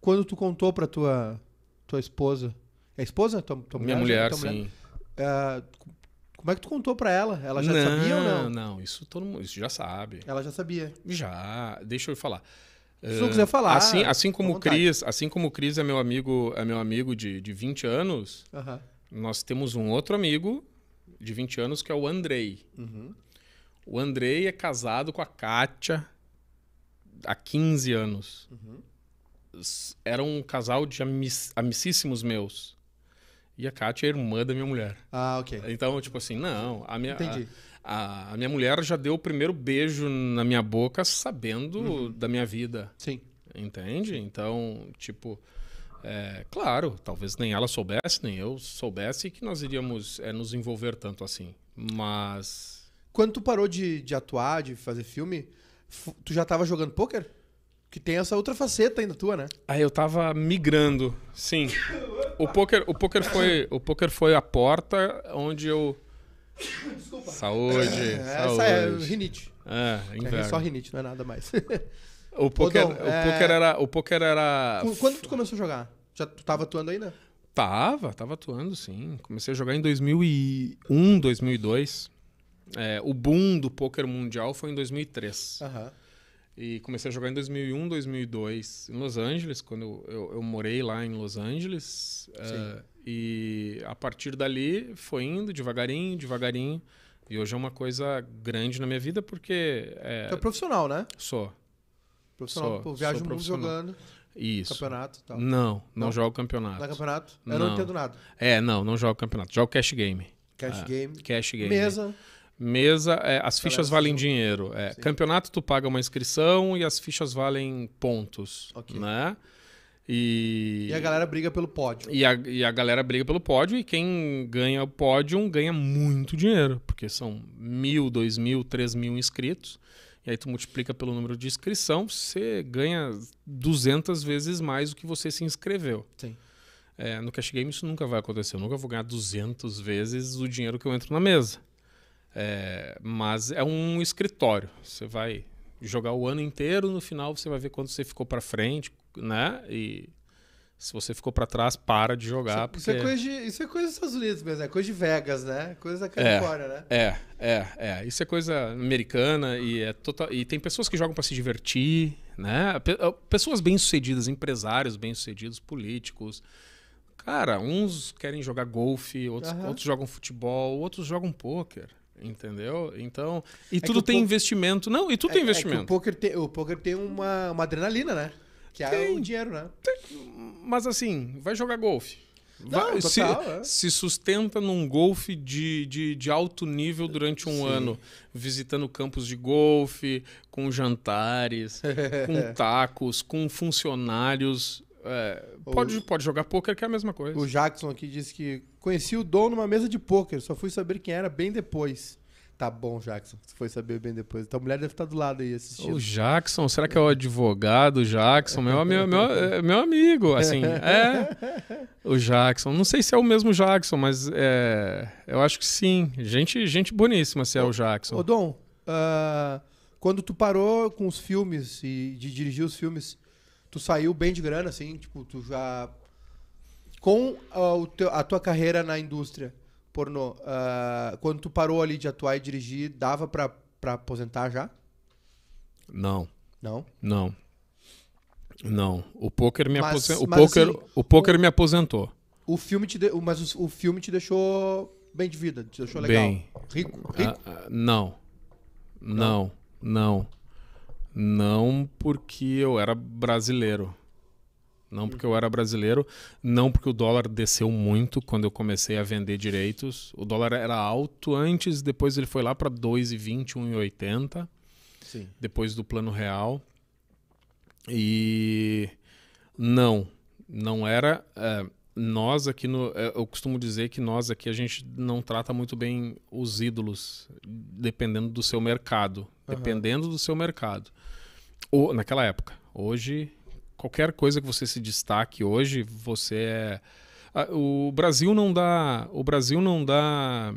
quando tu contou para tua tua esposa, é esposa? Tua, tua Minha mulher, sim. Mulher, uh, ah, como é que tu contou para ela? Ela já não, sabia ou não? Não, isso todo mundo, isso já sabe. Ela já sabia. Já. Deixa eu falar. Se quiser é, falar. Assim, assim como o Cris, assim como o Cris é meu amigo, é meu amigo de, de 20 anos, nós temos um outro amigo de 20 anos que é o Andrei. Uhum. O Andrei é casado com a Kátia há 15 anos. Uhum. Era um casal de amicíssimos meus. E a Kátia é irmã da minha mulher. Ah, ok. Então, tipo assim, não, a minha. Entendi. A, a, minha mulher já deu o primeiro beijo na minha boca sabendo uhum. da minha vida. Sim. Entende? Então, tipo, é, claro, talvez nem ela soubesse, nem eu soubesse que nós iríamos é, nos envolver tanto assim. Mas. Quando tu parou de, de atuar, de fazer filme, tu já estava jogando pôquer? Que tem essa outra faceta ainda tua, né? aí ah, eu tava migrando, sim. O poker, o poker foi, o poker foi a porta onde eu Desculpa. Saúde. É, saúde. Essa é rinite. É, É só rinite, não é nada mais. O poker, Ô, Dom, o é- poker era. O poker era. Quando tu começou a jogar? Já tu tava atuando ainda? Tava, tava atuando, sim. Comecei a jogar em 2001, 2002. É, o boom do poker mundial foi em 2003. Aham. Uhum. E comecei a jogar em 2001, 2002, em Los Angeles, quando eu, eu morei lá em Los Angeles. Uh, e a partir dali foi indo devagarinho, devagarinho. E hoje é uma coisa grande na minha vida porque. É, tu é profissional, né? Sou. Profissional, sou, pô, viaja o mundo jogando. Isso. Campeonato tal. Não, não, não jogo campeonato. Não é campeonato? Eu não. não entendo nada. É, não, não jogo campeonato. Jogo cash game. Cash é, game. Cash game. Mesa. Mesa, é, as fichas valem dinheiro. É, campeonato tu paga uma inscrição e as fichas valem pontos, Ok. né? E... e... a galera briga pelo pódio. E a, e a galera briga pelo pódio, e quem ganha o pódio ganha muito dinheiro, porque são mil, dois mil, três mil inscritos. E aí tu multiplica pelo número de inscrição, você ganha 200 vezes mais do que você se inscreveu. Sim. É, no Cash Game isso nunca vai acontecer. Eu nunca vou ganhar 200 vezes o dinheiro que eu entro na mesa. É, mas é um escritório. Você vai jogar o ano inteiro, no final você vai ver quando você ficou para frente, né? E se você ficou para trás, para de jogar. Isso, é porque... isso, é coisa de, isso é coisa dos Estados Unidos mesmo, é coisa de Vegas, né? Coisa da Califórnia, é, né? É, é, é. Isso é coisa americana e é total. E tem pessoas que jogam para se divertir, né? Pessoas bem-sucedidas, empresários bem-sucedidos, políticos. Cara, uns querem jogar golfe, outros, uhum. outros jogam futebol, outros jogam pôquer. Entendeu? Então. E é tudo tem investimento. Não, e tudo é, tem é investimento. É o poker tem, o poker tem uma, uma adrenalina, né? Que é tem, é dinheiro, né? Tem, mas assim, vai jogar golfe. Vai, se, é. se, sustenta num golfe de, de, de alto nível durante um Sim. ano, visitando campos de golfe, com jantares, com tacos, com funcionários. É, pode, o, pode jogar pôquer, que é a mesma coisa. O Jackson aqui disse que conheci o Dom numa mesa de pôquer, só fui saber quem era bem depois. Tá bom, Jackson, você foi saber bem depois. Então a mulher deve estar do lado aí assistindo. O Jackson, será que é o advogado Jackson? Meu, meu, meu, é, meu amigo, assim, é o Jackson. Não sei se é o mesmo Jackson, mas é, eu acho que sim. Gente, gente boníssima se é o Jackson. Ô, Dom, uh, quando tu parou com os filmes e de dirigir os filmes, tu saiu bem de grana, assim, tipo, tu já. Com ah, o teu, a tua carreira na indústria pornô, uh, quando tu parou ali de atuar e dirigir, dava pra, pra aposentar já? Não. Não? Não. Não. O poker me, mas, o mas, assim, poker, assim, o poker o, me aposentou. O filme te de... Mas o, o, filme te deixou bem de vida, te deixou legal. Bem, rico? rico? Uh, uh, não. Não. Não. não. Não porque eu era brasileiro. Não porque eu era brasileiro, não porque o dólar desceu muito quando eu comecei a vender direitos. O dólar era alto antes, depois ele foi lá para 2,20, 1,80. Depois do plano real. E não, não era. É, nós aqui no. É, eu costumo dizer que nós aqui a gente não trata muito bem os ídolos, dependendo do seu mercado. Uhum. Dependendo do seu mercado. Ou, naquela época. Hoje, qualquer coisa que você se destaque hoje, você é. Ah, o Brasil não dá. O Brasil não dá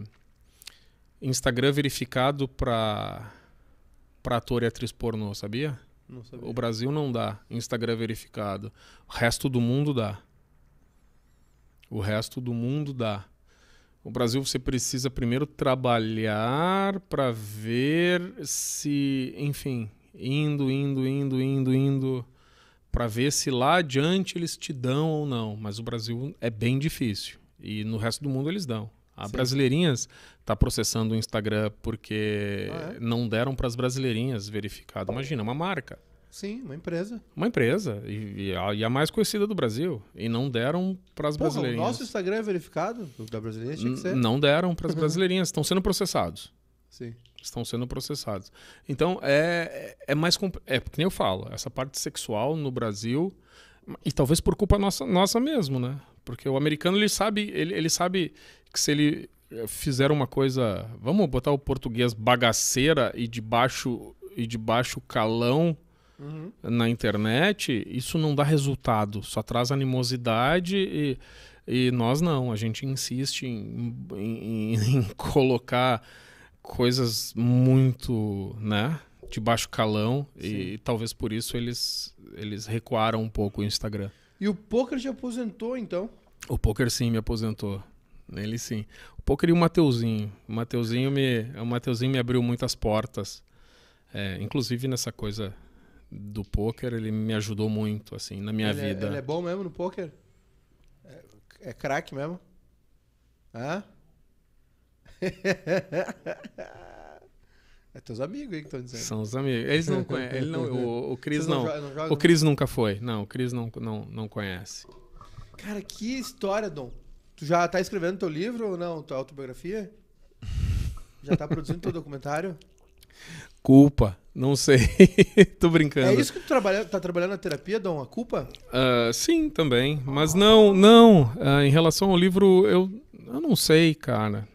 Instagram verificado para para ator e atriz pornô, sabia? sabia? O Brasil não dá Instagram verificado. O resto do mundo dá. O resto do mundo dá. O Brasil você precisa primeiro trabalhar para ver se, enfim, indo, indo, indo, indo, indo, para ver se lá adiante eles te dão ou não. Mas o Brasil é bem difícil. E no resto do mundo eles dão. A Sim. Brasileirinhas está processando o Instagram porque ah, é? não deram para as brasileirinhas verificado. Imagina, uma marca. Sim, uma empresa. Uma empresa. E, e, a, e, a, mais conhecida do Brasil. E não deram para as brasileirinhas. O nosso Instagram é verificado? Da brasileira tinha que ser? não deram para as brasileirinhas. Estão sendo processados. Sim estão sendo processados. Então, é, é, é mais. É porque nem eu falo, essa parte sexual no Brasil, e talvez por culpa nossa, nossa mesmo, né? Porque o americano ele sabe, ele, ele sabe que se ele eh, fizer uma coisa, vamos botar o português bagaceira e de baixo, e de baixo calão uhum. na internet, isso não dá resultado, só traz animosidade e, e nós não, a gente insiste em, em, em colocar coisas muito, né? De baixo calão e talvez por isso eles, eles recuaram um pouco o Instagram. E o poker já aposentou, então? O poker sim me aposentou. Ele sim. O poker e o Mateuzinho. O Mateuzinho me, o Mateuzinho me abriu muitas portas. É, inclusive nessa coisa do poker, ele me ajudou muito, assim, na minha ele é, vida. É, ele é bom mesmo no poker? É, é craque mesmo? Hã? Ah? É teus amigos aí que estão dizendo. São os amigos. Eles não conhecem. Ele não, o, o Cris não. não, o Cris nunca foi. Não, o Cris não, não, não conhece. Cara, que história, Dom. Tu já tá escrevendo teu livro ou não? Tua autobiografia? Já tá produzindo teu documentário? Culpa. Não sei. Tô brincando. É isso que tu trabalha, tá trabalhando na terapia, Dom? A culpa? Uh, sim, também. Mas não, não. Uh, em relação ao livro, eu, eu não sei, cara.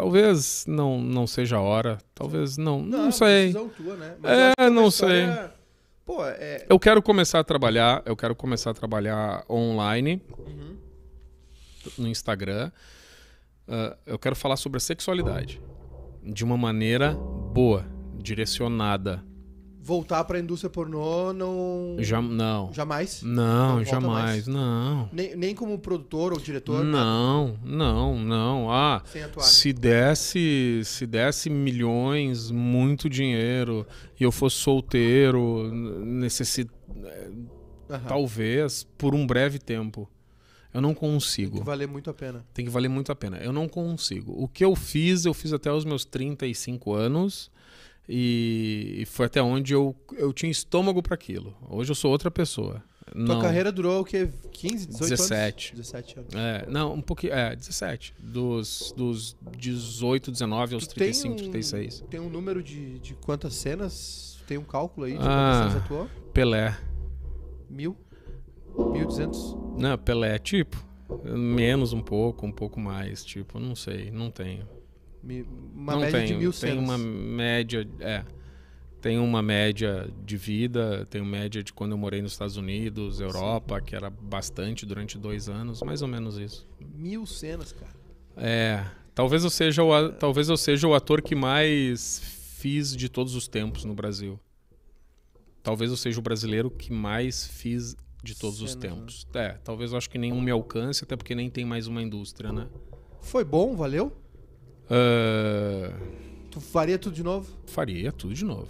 Talvez não, não seja a hora. Talvez não. Não, não é sei. Tua, né? é, não sei. Pô, é... Eu quero começar a trabalhar. Eu quero começar a trabalhar online. Uhum. No Instagram. Uh, eu quero falar sobre a sexualidade. De uma maneira boa, direcionada voltar para a indústria pornô não. Já, não. Jamais? Não, não jamais, mais. não. Nem, nem como produtor ou diretor? Não, nada. não, não. Ah, né? se desse, se desse milhões, muito dinheiro, e eu fosse solteiro, necessit... Eh, talvez por um breve tempo. Eu não consigo. Tem que valer muito a pena. Tem que valer muito a pena. Eu não consigo. O que eu fiz, eu fiz até os meus 35 anos e, e foi até onde eu, eu tinha estômago para aquilo. Hoje eu sou outra pessoa. Tua não. carreira durou o quê? 15, 18 17. anos? 17 anos. É, não, um pouquinho. É, 17. Dos, dos 18, 19 aos tu 35, tem um, 36. Tem um número de, de quantas cenas? Tem um cálculo aí de ah, quantas cenas atuou? Pelé. Mil? Mil duzentos? Não, Pelé, tipo. Menos um pouco, um pouco mais. Tipo, não sei, não tenho. Uma não média tem, de mil tem uma média, é, tem uma média de vida, tem uma média de quando eu morei nos Estados Unidos, Europa, Sim. que era bastante durante dois anos, mais ou menos isso. Mil cenas, cara. É, talvez eu seja o, talvez eu seja o ator que mais fiz de todos os tempos no Brasil. Talvez eu seja o brasileiro que mais fiz de todos os né? tempos. Né? É, talvez eu acho que nenhum me alcance, até porque nem tem mais uma indústria, né? Foi bom, valeu? Uh... Tu faria tudo de novo? Faria tudo de novo.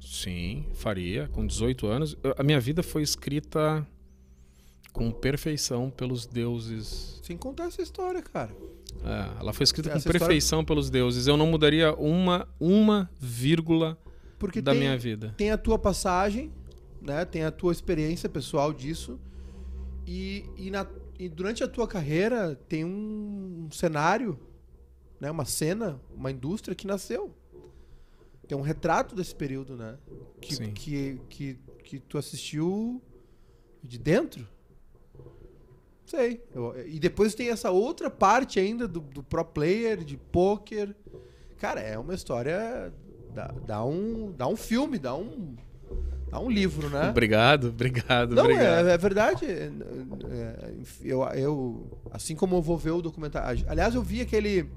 Sim, faria. Com 18 anos. A minha vida foi escrita com perfeição pelos deuses. Sem contar essa história, cara. É, ela foi escrita essa com perfeição história... pelos deuses. Eu não mudaria uma, uma vírgula Porque da tem, minha vida. Tem a tua passagem, né? Tem a tua experiência pessoal disso. E, e, na, e durante a tua carreira tem um, um cenário né? Uma cena, uma indústria que nasceu. Tem é um retrato desse período, né? Que, Sim. que, que, que tu assistiu de dentro. Sei. Eu, e depois tem essa outra parte ainda do, do pro player, de poker. Cara, é uma história. Dá, dá, um, dá um filme, dá um. Dá um livro, né? Obrigado, obrigado, Não, é, obrigado. É, é verdade. É, é, eu, eu, assim como eu vou ver o documentário. Aliás, eu vi aquele.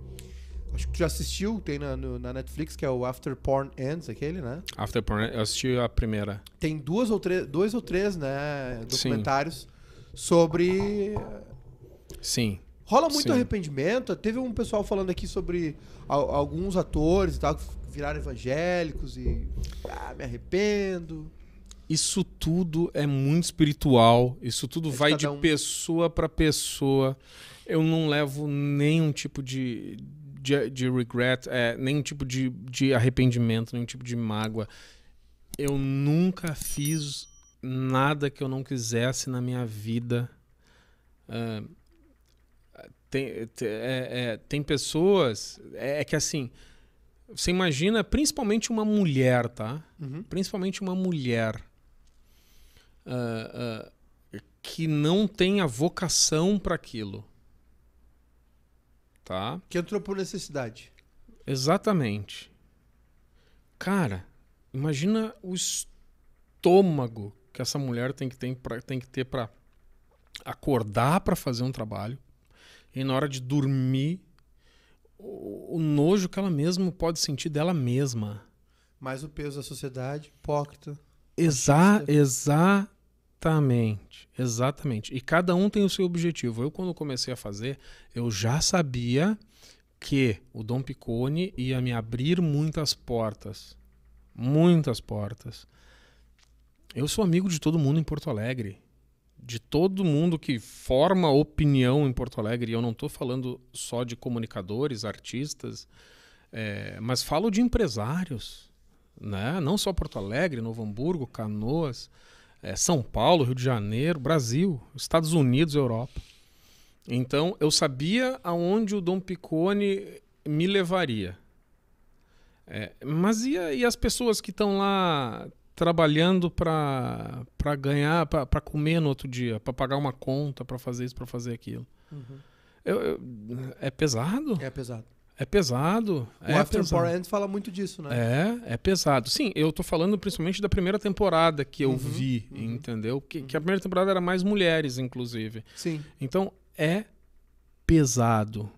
Acho que tu já assistiu, tem na, no, na Netflix, que é o After Porn Ends, aquele, né? After Porn eu assisti a primeira. Tem duas ou três, dois ou três, né, documentários Sim. sobre. Sim. Rola muito Sim. arrependimento. Teve um pessoal falando aqui sobre a, alguns atores e tal, que viraram evangélicos e. Ah, me arrependo isso tudo é muito espiritual, isso tudo é vai de um... pessoa para pessoa. Eu não levo nenhum tipo de, de, de regret, é, nenhum tipo de, de arrependimento, nenhum tipo de mágoa. Eu nunca fiz nada que eu não quisesse na minha vida. Uh, tem, é, é, tem pessoas. É, é, que assim. Você imagina principalmente uma mulher, tá? Uhum. Principalmente uma mulher. Uh, uh, que não tem a vocação para aquilo tá? Que entrou por necessidade. Exatamente. Cara, imagina o estômago que essa mulher tem que ter pra, tem que ter para acordar para fazer um trabalho e na hora de dormir o, o nojo que ela mesma pode sentir dela mesma. Mais o peso da sociedade, hipócrita. Exa, exa Exatamente, exatamente. E cada um tem o seu objetivo. Eu, quando comecei a fazer, eu já sabia que o Dom Picone ia me abrir muitas portas. Muitas portas. Eu sou amigo de todo mundo em Porto Alegre. De todo mundo que forma opinião em Porto Alegre. E eu não estou falando só de comunicadores, artistas, é, mas falo de empresários. Né? Não só Porto Alegre, Novo Hamburgo, Canoas é, São Paulo, Rio de Janeiro, Brasil, Estados Unidos, Europa. Então eu sabia aonde o Dom Picone me levaria. É, mas e, e, as pessoas que estão lá trabalhando para ganhar, para comer no outro dia, para pagar uma conta, para fazer isso, para fazer aquilo? Uhum. Eu, eu, é pesado? É pesado. É pesado. O é After pesado. Power End fala muito disso, né? É, é pesado. Sim, eu tô falando principalmente da primeira temporada que eu uhum, vi, uhum. entendeu? Que, que, a uhum. primeira temporada era mais mulheres, inclusive. Sim. Então, é pesado.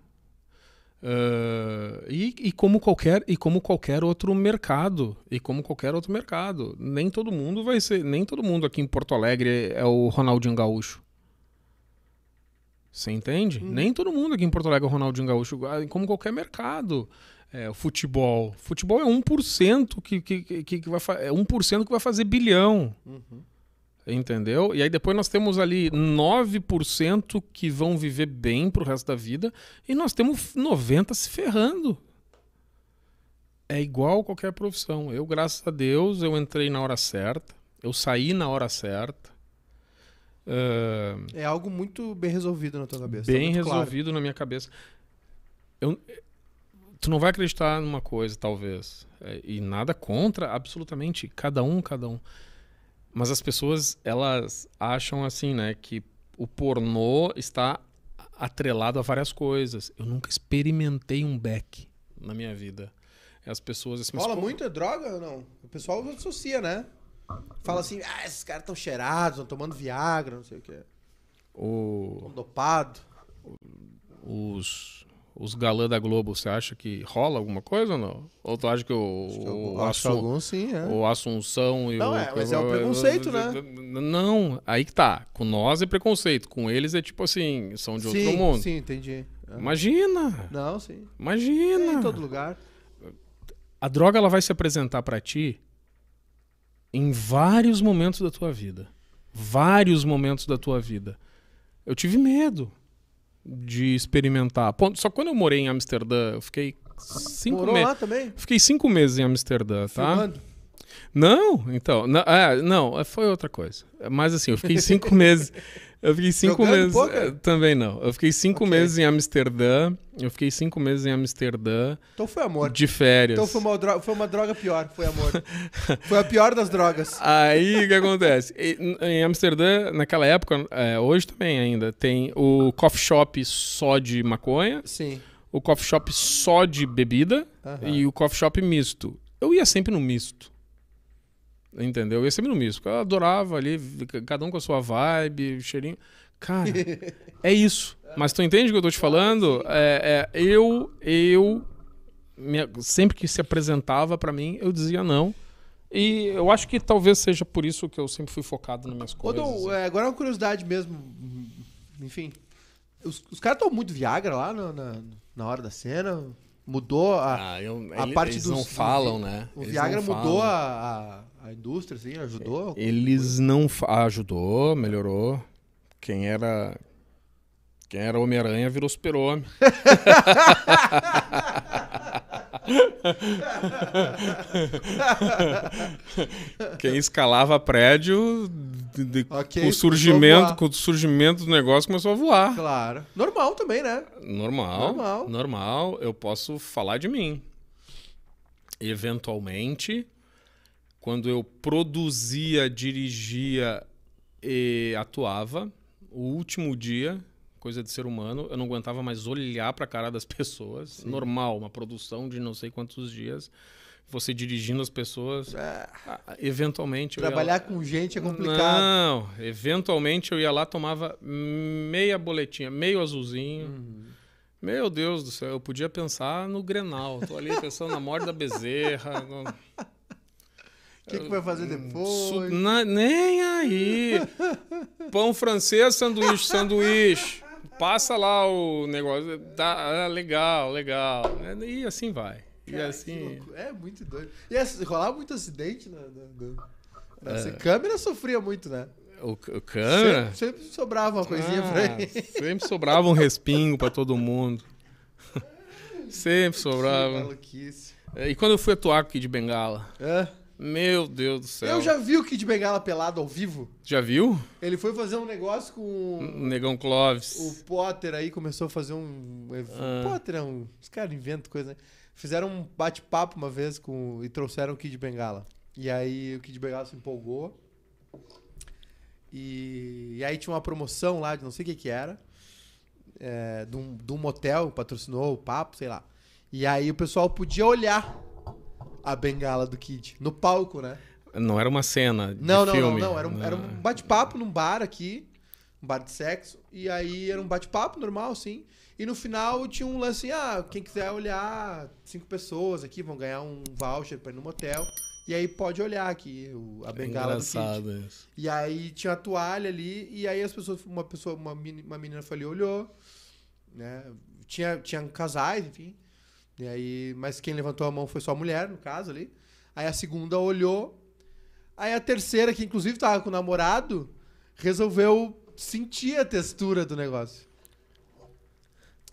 Uh, e, e, como qualquer e como qualquer outro mercado e como qualquer outro mercado nem todo mundo vai ser nem todo mundo aqui em Porto Alegre é o Ronaldinho Gaúcho você entende? Hum. Nem todo mundo aqui em Porto Alegre é o Ronaldinho Gaúcho, ah, como qualquer mercado. É, o futebol. Futebol é 1% que, que, que, que vai é 1% que vai fazer bilhão. Uhum. Entendeu? E aí depois nós temos ali 9% que vão viver bem pro resto da vida e nós temos 90 se ferrando. É igual qualquer profissão. Eu, graças a Deus, eu entrei na hora certa, eu saí na hora certa é algo muito bem resolvido na tua cabeça. Bem tá resolvido claro. na minha cabeça. Eu, tu não vai acreditar numa coisa, talvez. É, e nada contra, absolutamente. Cada um, cada um. Mas as pessoas, elas acham assim, né? Que o pornô está atrelado a várias coisas. Eu nunca experimentei um beck na minha vida. As pessoas... Assim, Rola muito? É droga ou não? O pessoal associa, né? Fala assim, ah, esses caras estão cheirados, estão tomando Viagra, não sei o que. O... Tão dopado. Os, os galãs da Globo, você acha que rola alguma coisa ou não? Ou tu acha que o, acho que o, acho algum, sim, é. o Assunção e não, o... é, mas é o preconceito, né? Não, aí que tá. Com nós é preconceito, com eles é tipo assim, são de sim, outro mundo. Sim, entendi. Imagina! Não, sim. Imagina! É em todo lugar. A droga, ela vai se apresentar para ti em vários momentos da tua vida. Vários momentos da tua vida. Eu tive medo de experimentar. Só quando eu morei em Amsterdã, eu fiquei cinco Morou meses. lá também? Fiquei cinco meses em Amsterdã, tá? Filmando. Não, então. É, não, é, não, foi outra coisa. Mas assim, eu fiquei cinco meses. Eu fiquei cinco meses. Pouco? Eh, também não. Eu fiquei cinco okay. meses em Amsterdã. Eu fiquei cinco meses em Amsterdã. Então foi amor. De férias. Então foi uma droga, foi uma droga pior, foi amor. foi a pior das drogas. Aí o que acontece? Em Amsterdã, naquela época, é, hoje também ainda, tem o coffee shop só de maconha. Sim. O coffee shop só de bebida uhum. e o coffee shop misto. Eu ia sempre no misto. Entendeu? Esse sempre no místico. Eu adorava ali, cada um com a sua vibe, cheirinho. Cara, é isso. Mas tu entende o que eu tô te falando? É, é, eu, eu, minha, sempre que se apresentava para mim, eu dizia não. E eu acho que talvez seja por isso que eu sempre fui focado nas minhas coisas. Odom, é, agora é uma curiosidade mesmo. Enfim. Os, os caras tão muito Viagra lá na, na, na hora da cena. Mudou a, ah, eu, a ele, parte eles dos. não falam, né? O Viagra mudou a, a, a, indústria, assim, ajudou? Eles não. Ah, ajudou, melhorou. Quem era. Quem era Homem-Aranha virou super-homem. Quem escalava prédio, de, de, okay, o surgimento, com o surgimento do negócio, começou a voar. Claro. Normal também, né? Normal. Normal. Normal. Eu posso falar de mim. Eventualmente, quando eu produzia, dirigia e atuava, o último dia coisa de ser humano. Eu não aguentava mais olhar para a cara das pessoas. Sim. Normal, uma produção de não sei quantos dias. Você dirigindo as pessoas. É. Ah, eventualmente. Trabalhar lá... com gente é complicado. Não, eventualmente eu ia lá, tomava meia boletinha, meio azulzinho. Uhum. Meu Deus do céu, eu podia pensar no Grenal. Tô ali pensando na morte da Bezerra. No... O que, que, vai fazer hum, depois? Su... Na... Nem aí. Pão francês, sanduíche, sanduíche passa lá o negócio, tá, ah, legal, legal. Né? E assim vai. E Cara, assim... É muito doido. E assim, rolava muito acidente na. na, na... É. Câmera sofria muito, né? O, o câmera? Sempre, sempre, sobrava uma coisinha ah, pra ele. Sempre sobrava um respingo pra todo mundo. sempre sobrava. Que maluquice. É, e quando eu fui atuar aqui de Bengala? É? Meu Deus do céu. Eu já vi o Kid Bengala pelado ao vivo. Já viu? Ele foi fazer um negócio com. O Negão Clóvis. O Potter aí começou a fazer um. Ah. Potter é um. Os caras inventam coisa, né? Fizeram um bate-papo uma vez com e trouxeram o Kid Bengala. E aí o Kid Bengala se empolgou. E, e aí tinha uma promoção lá de não sei o que que era. É, de, um, de um motel, patrocinou o papo, sei lá. E aí o pessoal podia olhar a bengala do Kid. No palco, né? Não era uma cena de não, não, filme. Não, não, Era um, era um ah. bate-papo num bar aqui. Um bar de sexo. E aí era um bate-papo normal, sim. E no final tinha um lance assim, ah, quem quiser olhar, cinco pessoas aqui vão ganhar um voucher pra ir no motel. E aí pode olhar aqui a é bengala engraçado do Kid. Isso. E aí tinha a toalha ali, e aí as pessoas, uma pessoa, uma, menina, uma menina foi ali, olhou, né? Tinha, tinha casais, enfim. E aí, mas quem levantou a mão foi só a mulher, no caso ali. Aí a segunda olhou. Aí a terceira, que inclusive tava com o namorado, resolveu sentir a textura do negócio.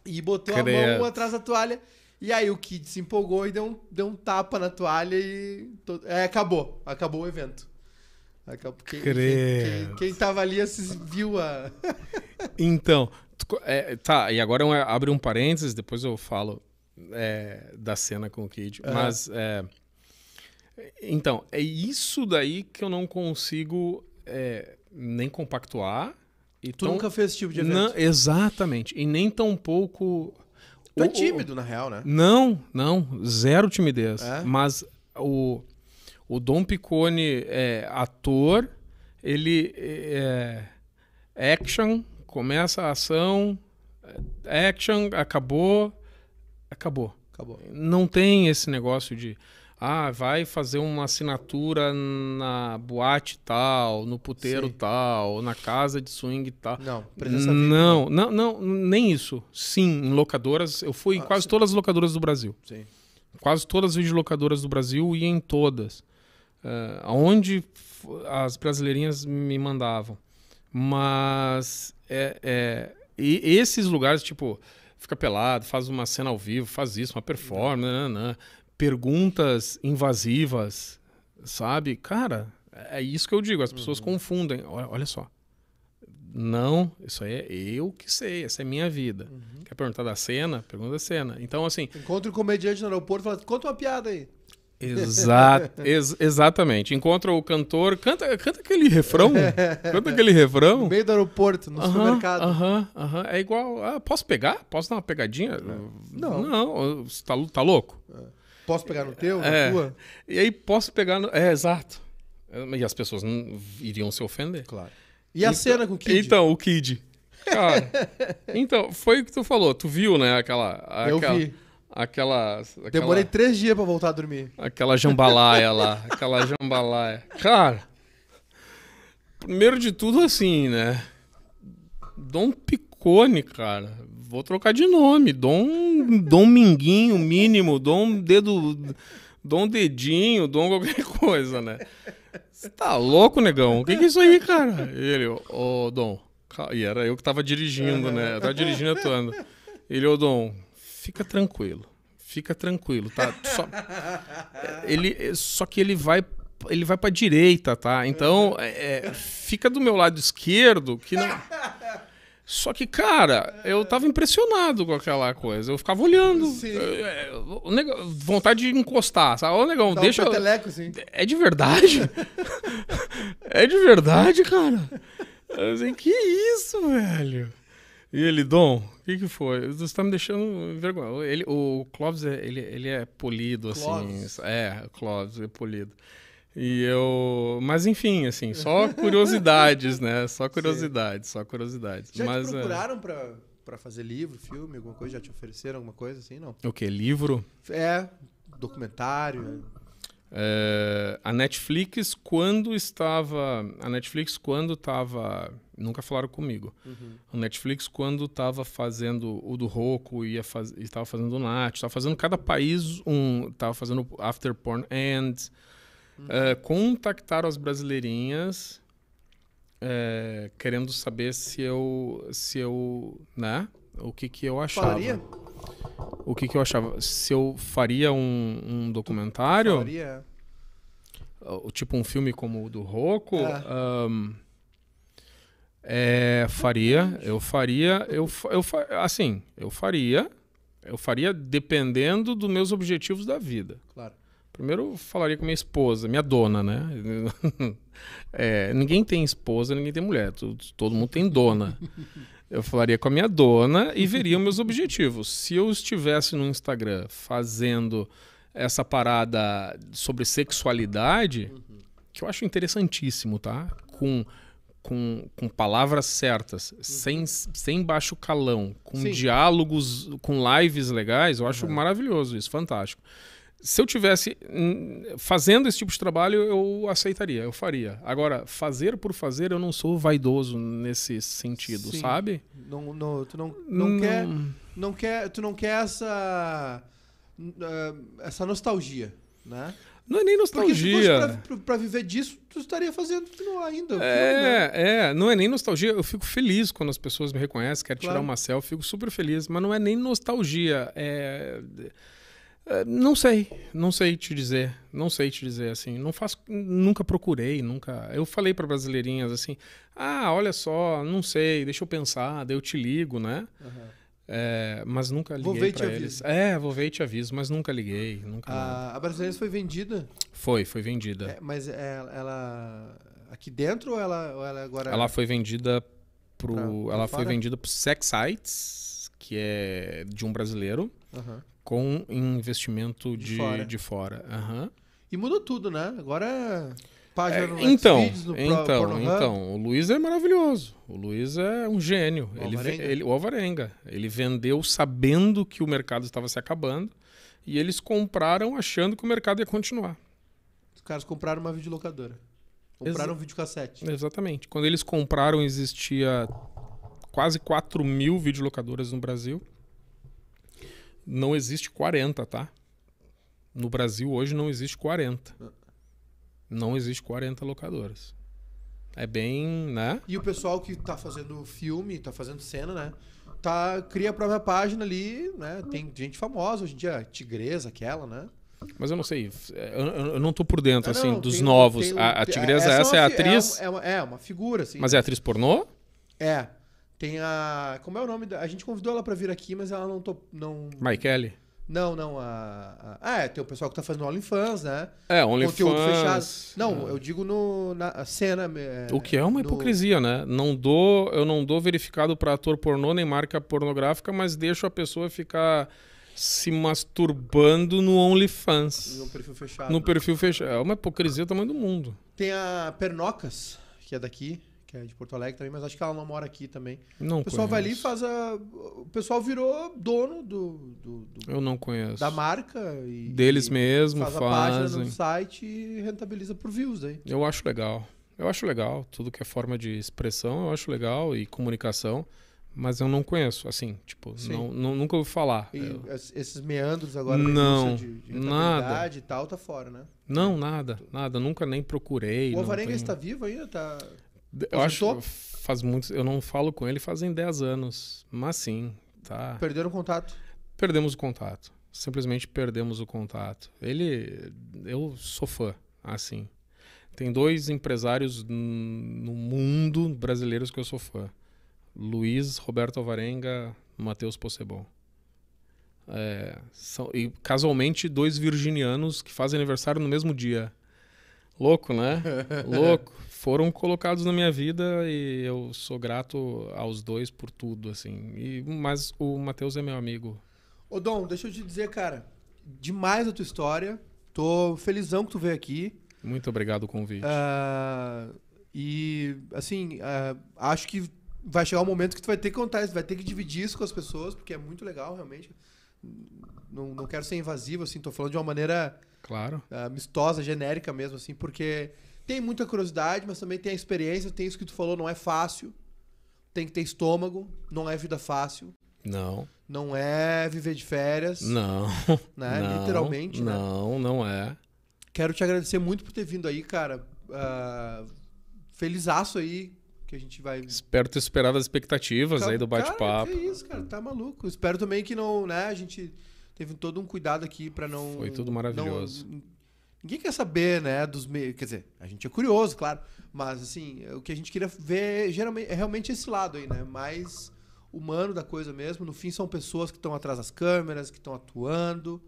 E botou a mão atrás da toalha. E aí o Kid se empolgou e deu um, deu um tapa na toalha e. To... É, acabou. Acabou o evento. Acabou. Quem, quem, quem, quem, tava ali viu a. então, é, tá, e agora abre um parênteses, depois eu falo é, da cena com o Kid. Uhum. Mas. É, então, é isso daí que eu não consigo é, nem compactuar. E tu tão... nunca fez esse tipo de evento? Não, exatamente. E nem tão pouco. Tu é o, é tímido, o... na real, né? Não, não. Zero timidez. É? Mas o, o Dom Picone é ator, ele é, é action, começa a ação, é, action, acabou, acabou. Acabou. Não tem esse negócio de ah, vai fazer uma assinatura na boate tal, no puteiro Sim. tal, na casa de swing tal. Não, presença não, viva. Né? não, não, nem isso. Sim, em locadoras, eu fui ah, em quase todas as locadoras do Brasil. Sim. Quase todas as videolocadoras do Brasil e em todas. Uh, eh, onde as brasileirinhas me mandavam. Mas é, é, e esses lugares, tipo, fica pelado, faz uma cena ao vivo, faz isso, uma performance, né, né, né. perguntas invasivas, sabe? Cara, é isso que eu digo, as pessoas uhum. confundem. Olha, olha, só. Não, isso aí é eu que sei, essa é minha vida. Uhum. Quer perguntar da cena? Pergunta da cena. Então, assim. Encontra o um comediante no aeroporto e fala: conta uma piada aí. Exa ex exatamente. Encontra o cantor, canta, canta aquele refrão. Canta aquele refrão. No meio do aeroporto, no uh -huh, supermercado. Aham, uh -huh, uh -huh. É igual. Ah, posso pegar? Posso dar uma pegadinha? Não. Não, você tá, tá louco? É. Posso pegar no teu? É, na tua? E aí posso pegar no. É, exato. E as pessoas não iriam se ofender. Claro. E a então, cena com o Kid? Então, o Kid. Cara, então, foi o que tu falou. Tu viu, né? Aquela. aquela Eu vi Aquela, aquela, Demorei três dias pra voltar a dormir. Aquela jambalaia lá. Aquela jambalaia. Cara, primeiro de tudo, assim, né? Dom Picone, cara. Vou trocar de nome. Dom, Dom Minguinho, mínimo. Dom Dedo. Dom Dedinho, Dom qualquer coisa, né? Você tá louco, negão? O que, que é isso aí, cara? Ele, ô, oh, Dom. E era eu que tava dirigindo, né? Eu tava dirigindo e atuando. Ele, ô, oh, Dom fica tranquilo. Fica tranquilo, tá? Só, ele, só que ele vai ele vai para direita, tá? Então, é, é, fica do meu lado esquerdo, que não Só que, cara, eu tava impressionado com aquela coisa. Eu ficava olhando. Eu, é, eu, vontade de encostar, sabe? Ô, negão, deixa. Um peteleco, sim. É de verdade? é de verdade, cara. Assim, que isso, velho? E ele, Dom, o que, que foi? Você está me deixando envergonhado. Ele, o Clóvis, é, ele, ele é polido, assim. Clóvis. assim. É, o Clóvis é polido. E eu. Mas enfim, assim, só curiosidades, né? Só curiosidades, Sim. só curiosidades. Já mas, te é, procuraram é... para fazer livro, filme, alguma coisa? Já te ofereceram alguma coisa assim? Não. O que? Livro? É, documentário. É, a Netflix, quando estava. A Netflix, quando estava nunca falaram comigo. Uhum. O Netflix, quando estava fazendo o do Roku, ia faz... estava fazendo o Nath, estava fazendo cada país um. Estava fazendo After Porn Ends. Uhum. Eh, contactaram as brasileirinhas. Eh, querendo saber se eu, se eu, né, o que que eu achava. Falaria? O que que eu achava? Se eu faria um, um documentário? Faria. É. tipo um filme como o do Rocco? É. Um, é, faria, eu faria, eu, eu assim, eu faria, eu faria dependendo dos meus objetivos da vida. Claro. Primeiro eu falaria com minha esposa, minha dona, né? É, ninguém tem esposa, ninguém tem mulher, todo, todo mundo tem dona. Eu falaria com a minha dona e veria meus objetivos. Se eu estivesse no Instagram fazendo essa parada sobre sexualidade, uhum. que eu acho interessantíssimo, tá? Com com, com palavras certas, uhum. sem, sem baixo calão, com Sim. diálogos, com lives legais, eu acho uhum. maravilhoso isso, fantástico. Se eu tivesse hum, fazendo esse tipo de trabalho, eu aceitaria, eu faria. Agora, fazer por fazer, eu não sou vaidoso nesse sentido, Sim. sabe? Não, não, tu não, não, não, hum. Quer, não quer, tu não quer essa hum, ah, essa nostalgia, né? Não é nem nostalgia. fosse para viver disso, tu estaria fazendo ainda. Filme, é, né? é, não é nem nostalgia. Eu fico feliz quando as pessoas me reconhecem, quero claro. tirar uma selfie, fico super feliz. Mas não é nem nostalgia. É... é, não sei, não sei te dizer, não sei te dizer assim. Não faço, nunca procurei, nunca. Eu falei para brasileirinhas assim, ah, olha só, não sei, deixa eu pensar, daí eu te ligo, né? Uhum. É, mas nunca liguei. Vou ver e te eles. aviso. É, vou ver e te aviso, mas nunca liguei. Nunca a, a foi vendida? Foi, foi vendida. É, mas é, ela. Aqui dentro ou ela, ou ela agora. Ela foi vendida pro. Pra, pra ela fora? foi vendida pro Sex Sites, que é de um brasileiro, com investimento de, de fora. De fora. E mudou tudo, né? Agora página é, no Então, no então, Pro, então, o Luiz é maravilhoso. O Luiz é um gênio. O ele, ele, o Alvarenga. Ele vendeu sabendo que o mercado estava se acabando e eles compraram achando que o mercado ia continuar. Os caras compraram uma videolocadora. Compraram um videocassete. Exatamente. Quando eles compraram, existia quase 4 mil videolocadoras no Brasil. Não existe 40, tá? No Brasil hoje não existe 40 não existe 40 locadoras. É bem, né? E o pessoal que tá fazendo filme, tá fazendo cena, né? Tá, cria a própria página ali, né? Tem gente famosa hoje em dia, Tigresa, aquela, né? Mas eu não sei, é, eu, não tô por dentro, é, assim, não, dos tem, novos. Tem, a, a, é, Tigresa, essa, essa é, a atriz? É uma, é uma figura, assim. Mas é atriz pornô? É. Tem a... Como é o nome? Da, a gente convidou ela para vir aqui, mas ela não... Tô, não... Maikele? Não, não. A, a, ah, é, tem o pessoal que tá fazendo OnlyFans, né? É, OnlyFans. Não, é. eu digo no, na cena. É, o que é uma no... hipocrisia, né? Não dou, eu não dou verificado para ator pornô nem marca pornográfica, mas deixo a pessoa ficar se masturbando no OnlyFans. No perfil fechado. No perfil fechado. É uma hipocrisia do tamanho do mundo. Tem a Pernocas, que é daqui que é de Porto Alegre também, mas acho que ela não mora aqui também. Não O pessoal conheço. vai ali e faz a. O pessoal virou dono do. do, do Eu não conheço. da marca e. Deles e mesmo, faz a página no site e rentabiliza por views aí. Eu acho legal. Eu acho legal. Tudo que é forma de expressão, eu acho legal e comunicação. Mas eu não conheço, assim, tipo, não, não- nunca ouvi falar. E Eu- esses meandros agora Não, de, de nada. e tal, tá fora, né? não, nada, nada. Nunca nem procurei. o não Alvarenga tenho- está vivo ainda? Tá... Eu acho faz muito, eu não falo com ele fazem 10 anos, mas sim, tá. Perderam o contato. Perdemos o contato. Simplesmente perdemos o contato. Ele eu sou fã, assim. Tem dois empresários no mundo brasileiros que eu sou fã. Luiz Roberto Alvarenga, Matheus Possebon. É, são, e casualmente dois virginianos que fazem aniversário no mesmo dia. Louco, né? Louco foram colocados na minha vida e eu sou grato aos dois por tudo, assim. E, mas o Matheus é meu amigo. Ô Dom, deixa eu te dizer, cara, demais a tua história. Tô felizão que tu veio aqui. Muito obrigado o convite. Uh, e, assim, uh, acho que vai chegar o um momento que tu vai ter que contar isso, vai ter que dividir isso com as pessoas, porque é muito legal, realmente. Não, não quero ser invasivo, assim, tô falando de uma maneira... Claro. Uh, amistosa, genérica mesmo, assim, porque tem muita curiosidade, mas também tem a experiência, tem isso que tu falou, não é fácil. Tem que ter estômago, não é vida fácil. Não. Não é viver de férias. Não. Né? não Literalmente, né? Não, né? não é. Quero te agradecer muito por ter vindo aí, cara. Uh, ah, feliz aço aí que a gente vai. Espero ter superado as expectativas aí do bate-papo. é isso, cara, tá maluco. Espero também que não, né? A gente teve todo um cuidado aqui para não. Foi tudo maravilhoso. Não Ninguém quer saber, né, dos meios. Quer dizer, a gente é curioso, claro. Mas, assim, o que a gente queria ver geralmente, é realmente esse lado aí, né? Mais humano da coisa mesmo. No fim, são pessoas que estão atrás das câmeras, que estão atuando,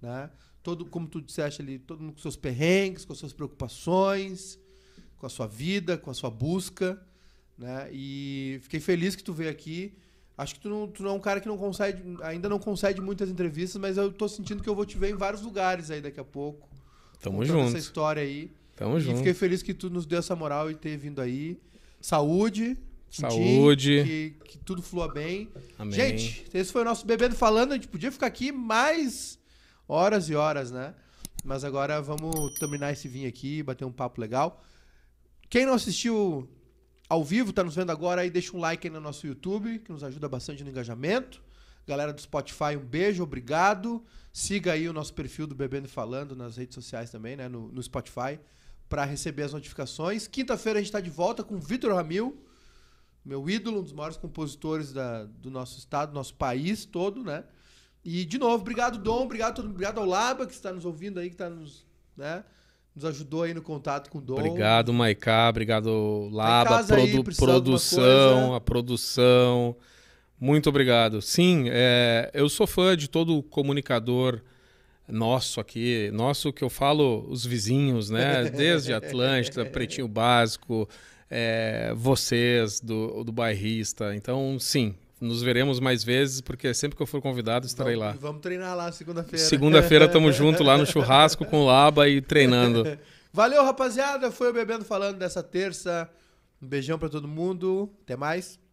né? Todo, como tu disseste ali, todo mundo com seus perrengues, com suas preocupações, com a sua vida, com a sua busca, né? E fiquei feliz que tu veio aqui. Acho que tu não, tu não é um cara que não consegue, ainda não concede muitas entrevistas, mas eu estou sentindo que eu vou te ver em vários lugares aí daqui a pouco. Tamo junto. essa história aí. Tamo e junto. E fiquei feliz que tu nos deu essa moral e ter vindo aí. Saúde. Saúde. Que, que, tudo flua bem. Amém. Gente, esse foi o nosso Bebendo Falando. A gente podia ficar aqui mais horas e horas, né? Mas agora vamos terminar esse vinho aqui, bater um papo legal. Quem não assistiu ao vivo, tá nos vendo agora aí, deixa um like aí no nosso YouTube, que nos ajuda bastante no engajamento. Galera do Spotify, um beijo, obrigado. Siga aí o nosso perfil do Bebendo e Falando nas redes sociais também, né? No, no Spotify, para receber as notificações. Quinta-feira a gente está de volta com o Vitor Ramil, meu ídolo, um dos maiores compositores da, do nosso estado, do nosso país todo, né? E, de novo, obrigado, Dom, obrigado, todo, obrigado ao Laba, que está nos ouvindo aí, que está nos. Né? nos ajudou aí no contato com o Dom. Obrigado, Maiká. Obrigado, tá Laba, produ aí, produção, né? a produção, muito obrigado. Sim, é, eu sou fã de todo comunicador nosso aqui, nosso que eu falo, os vizinhos, né? Desde Atlântida, Pretinho Básico, é, vocês do, do bairrista. Então, sim, nos veremos mais vezes, porque sempre que eu for convidado estarei lá. Vamos treinar lá segunda-feira. Segunda-feira estamos junto lá no churrasco com o Laba e treinando. Valeu, rapaziada. Foi o Bebendo falando dessa terça. Um beijão para todo mundo. Até mais.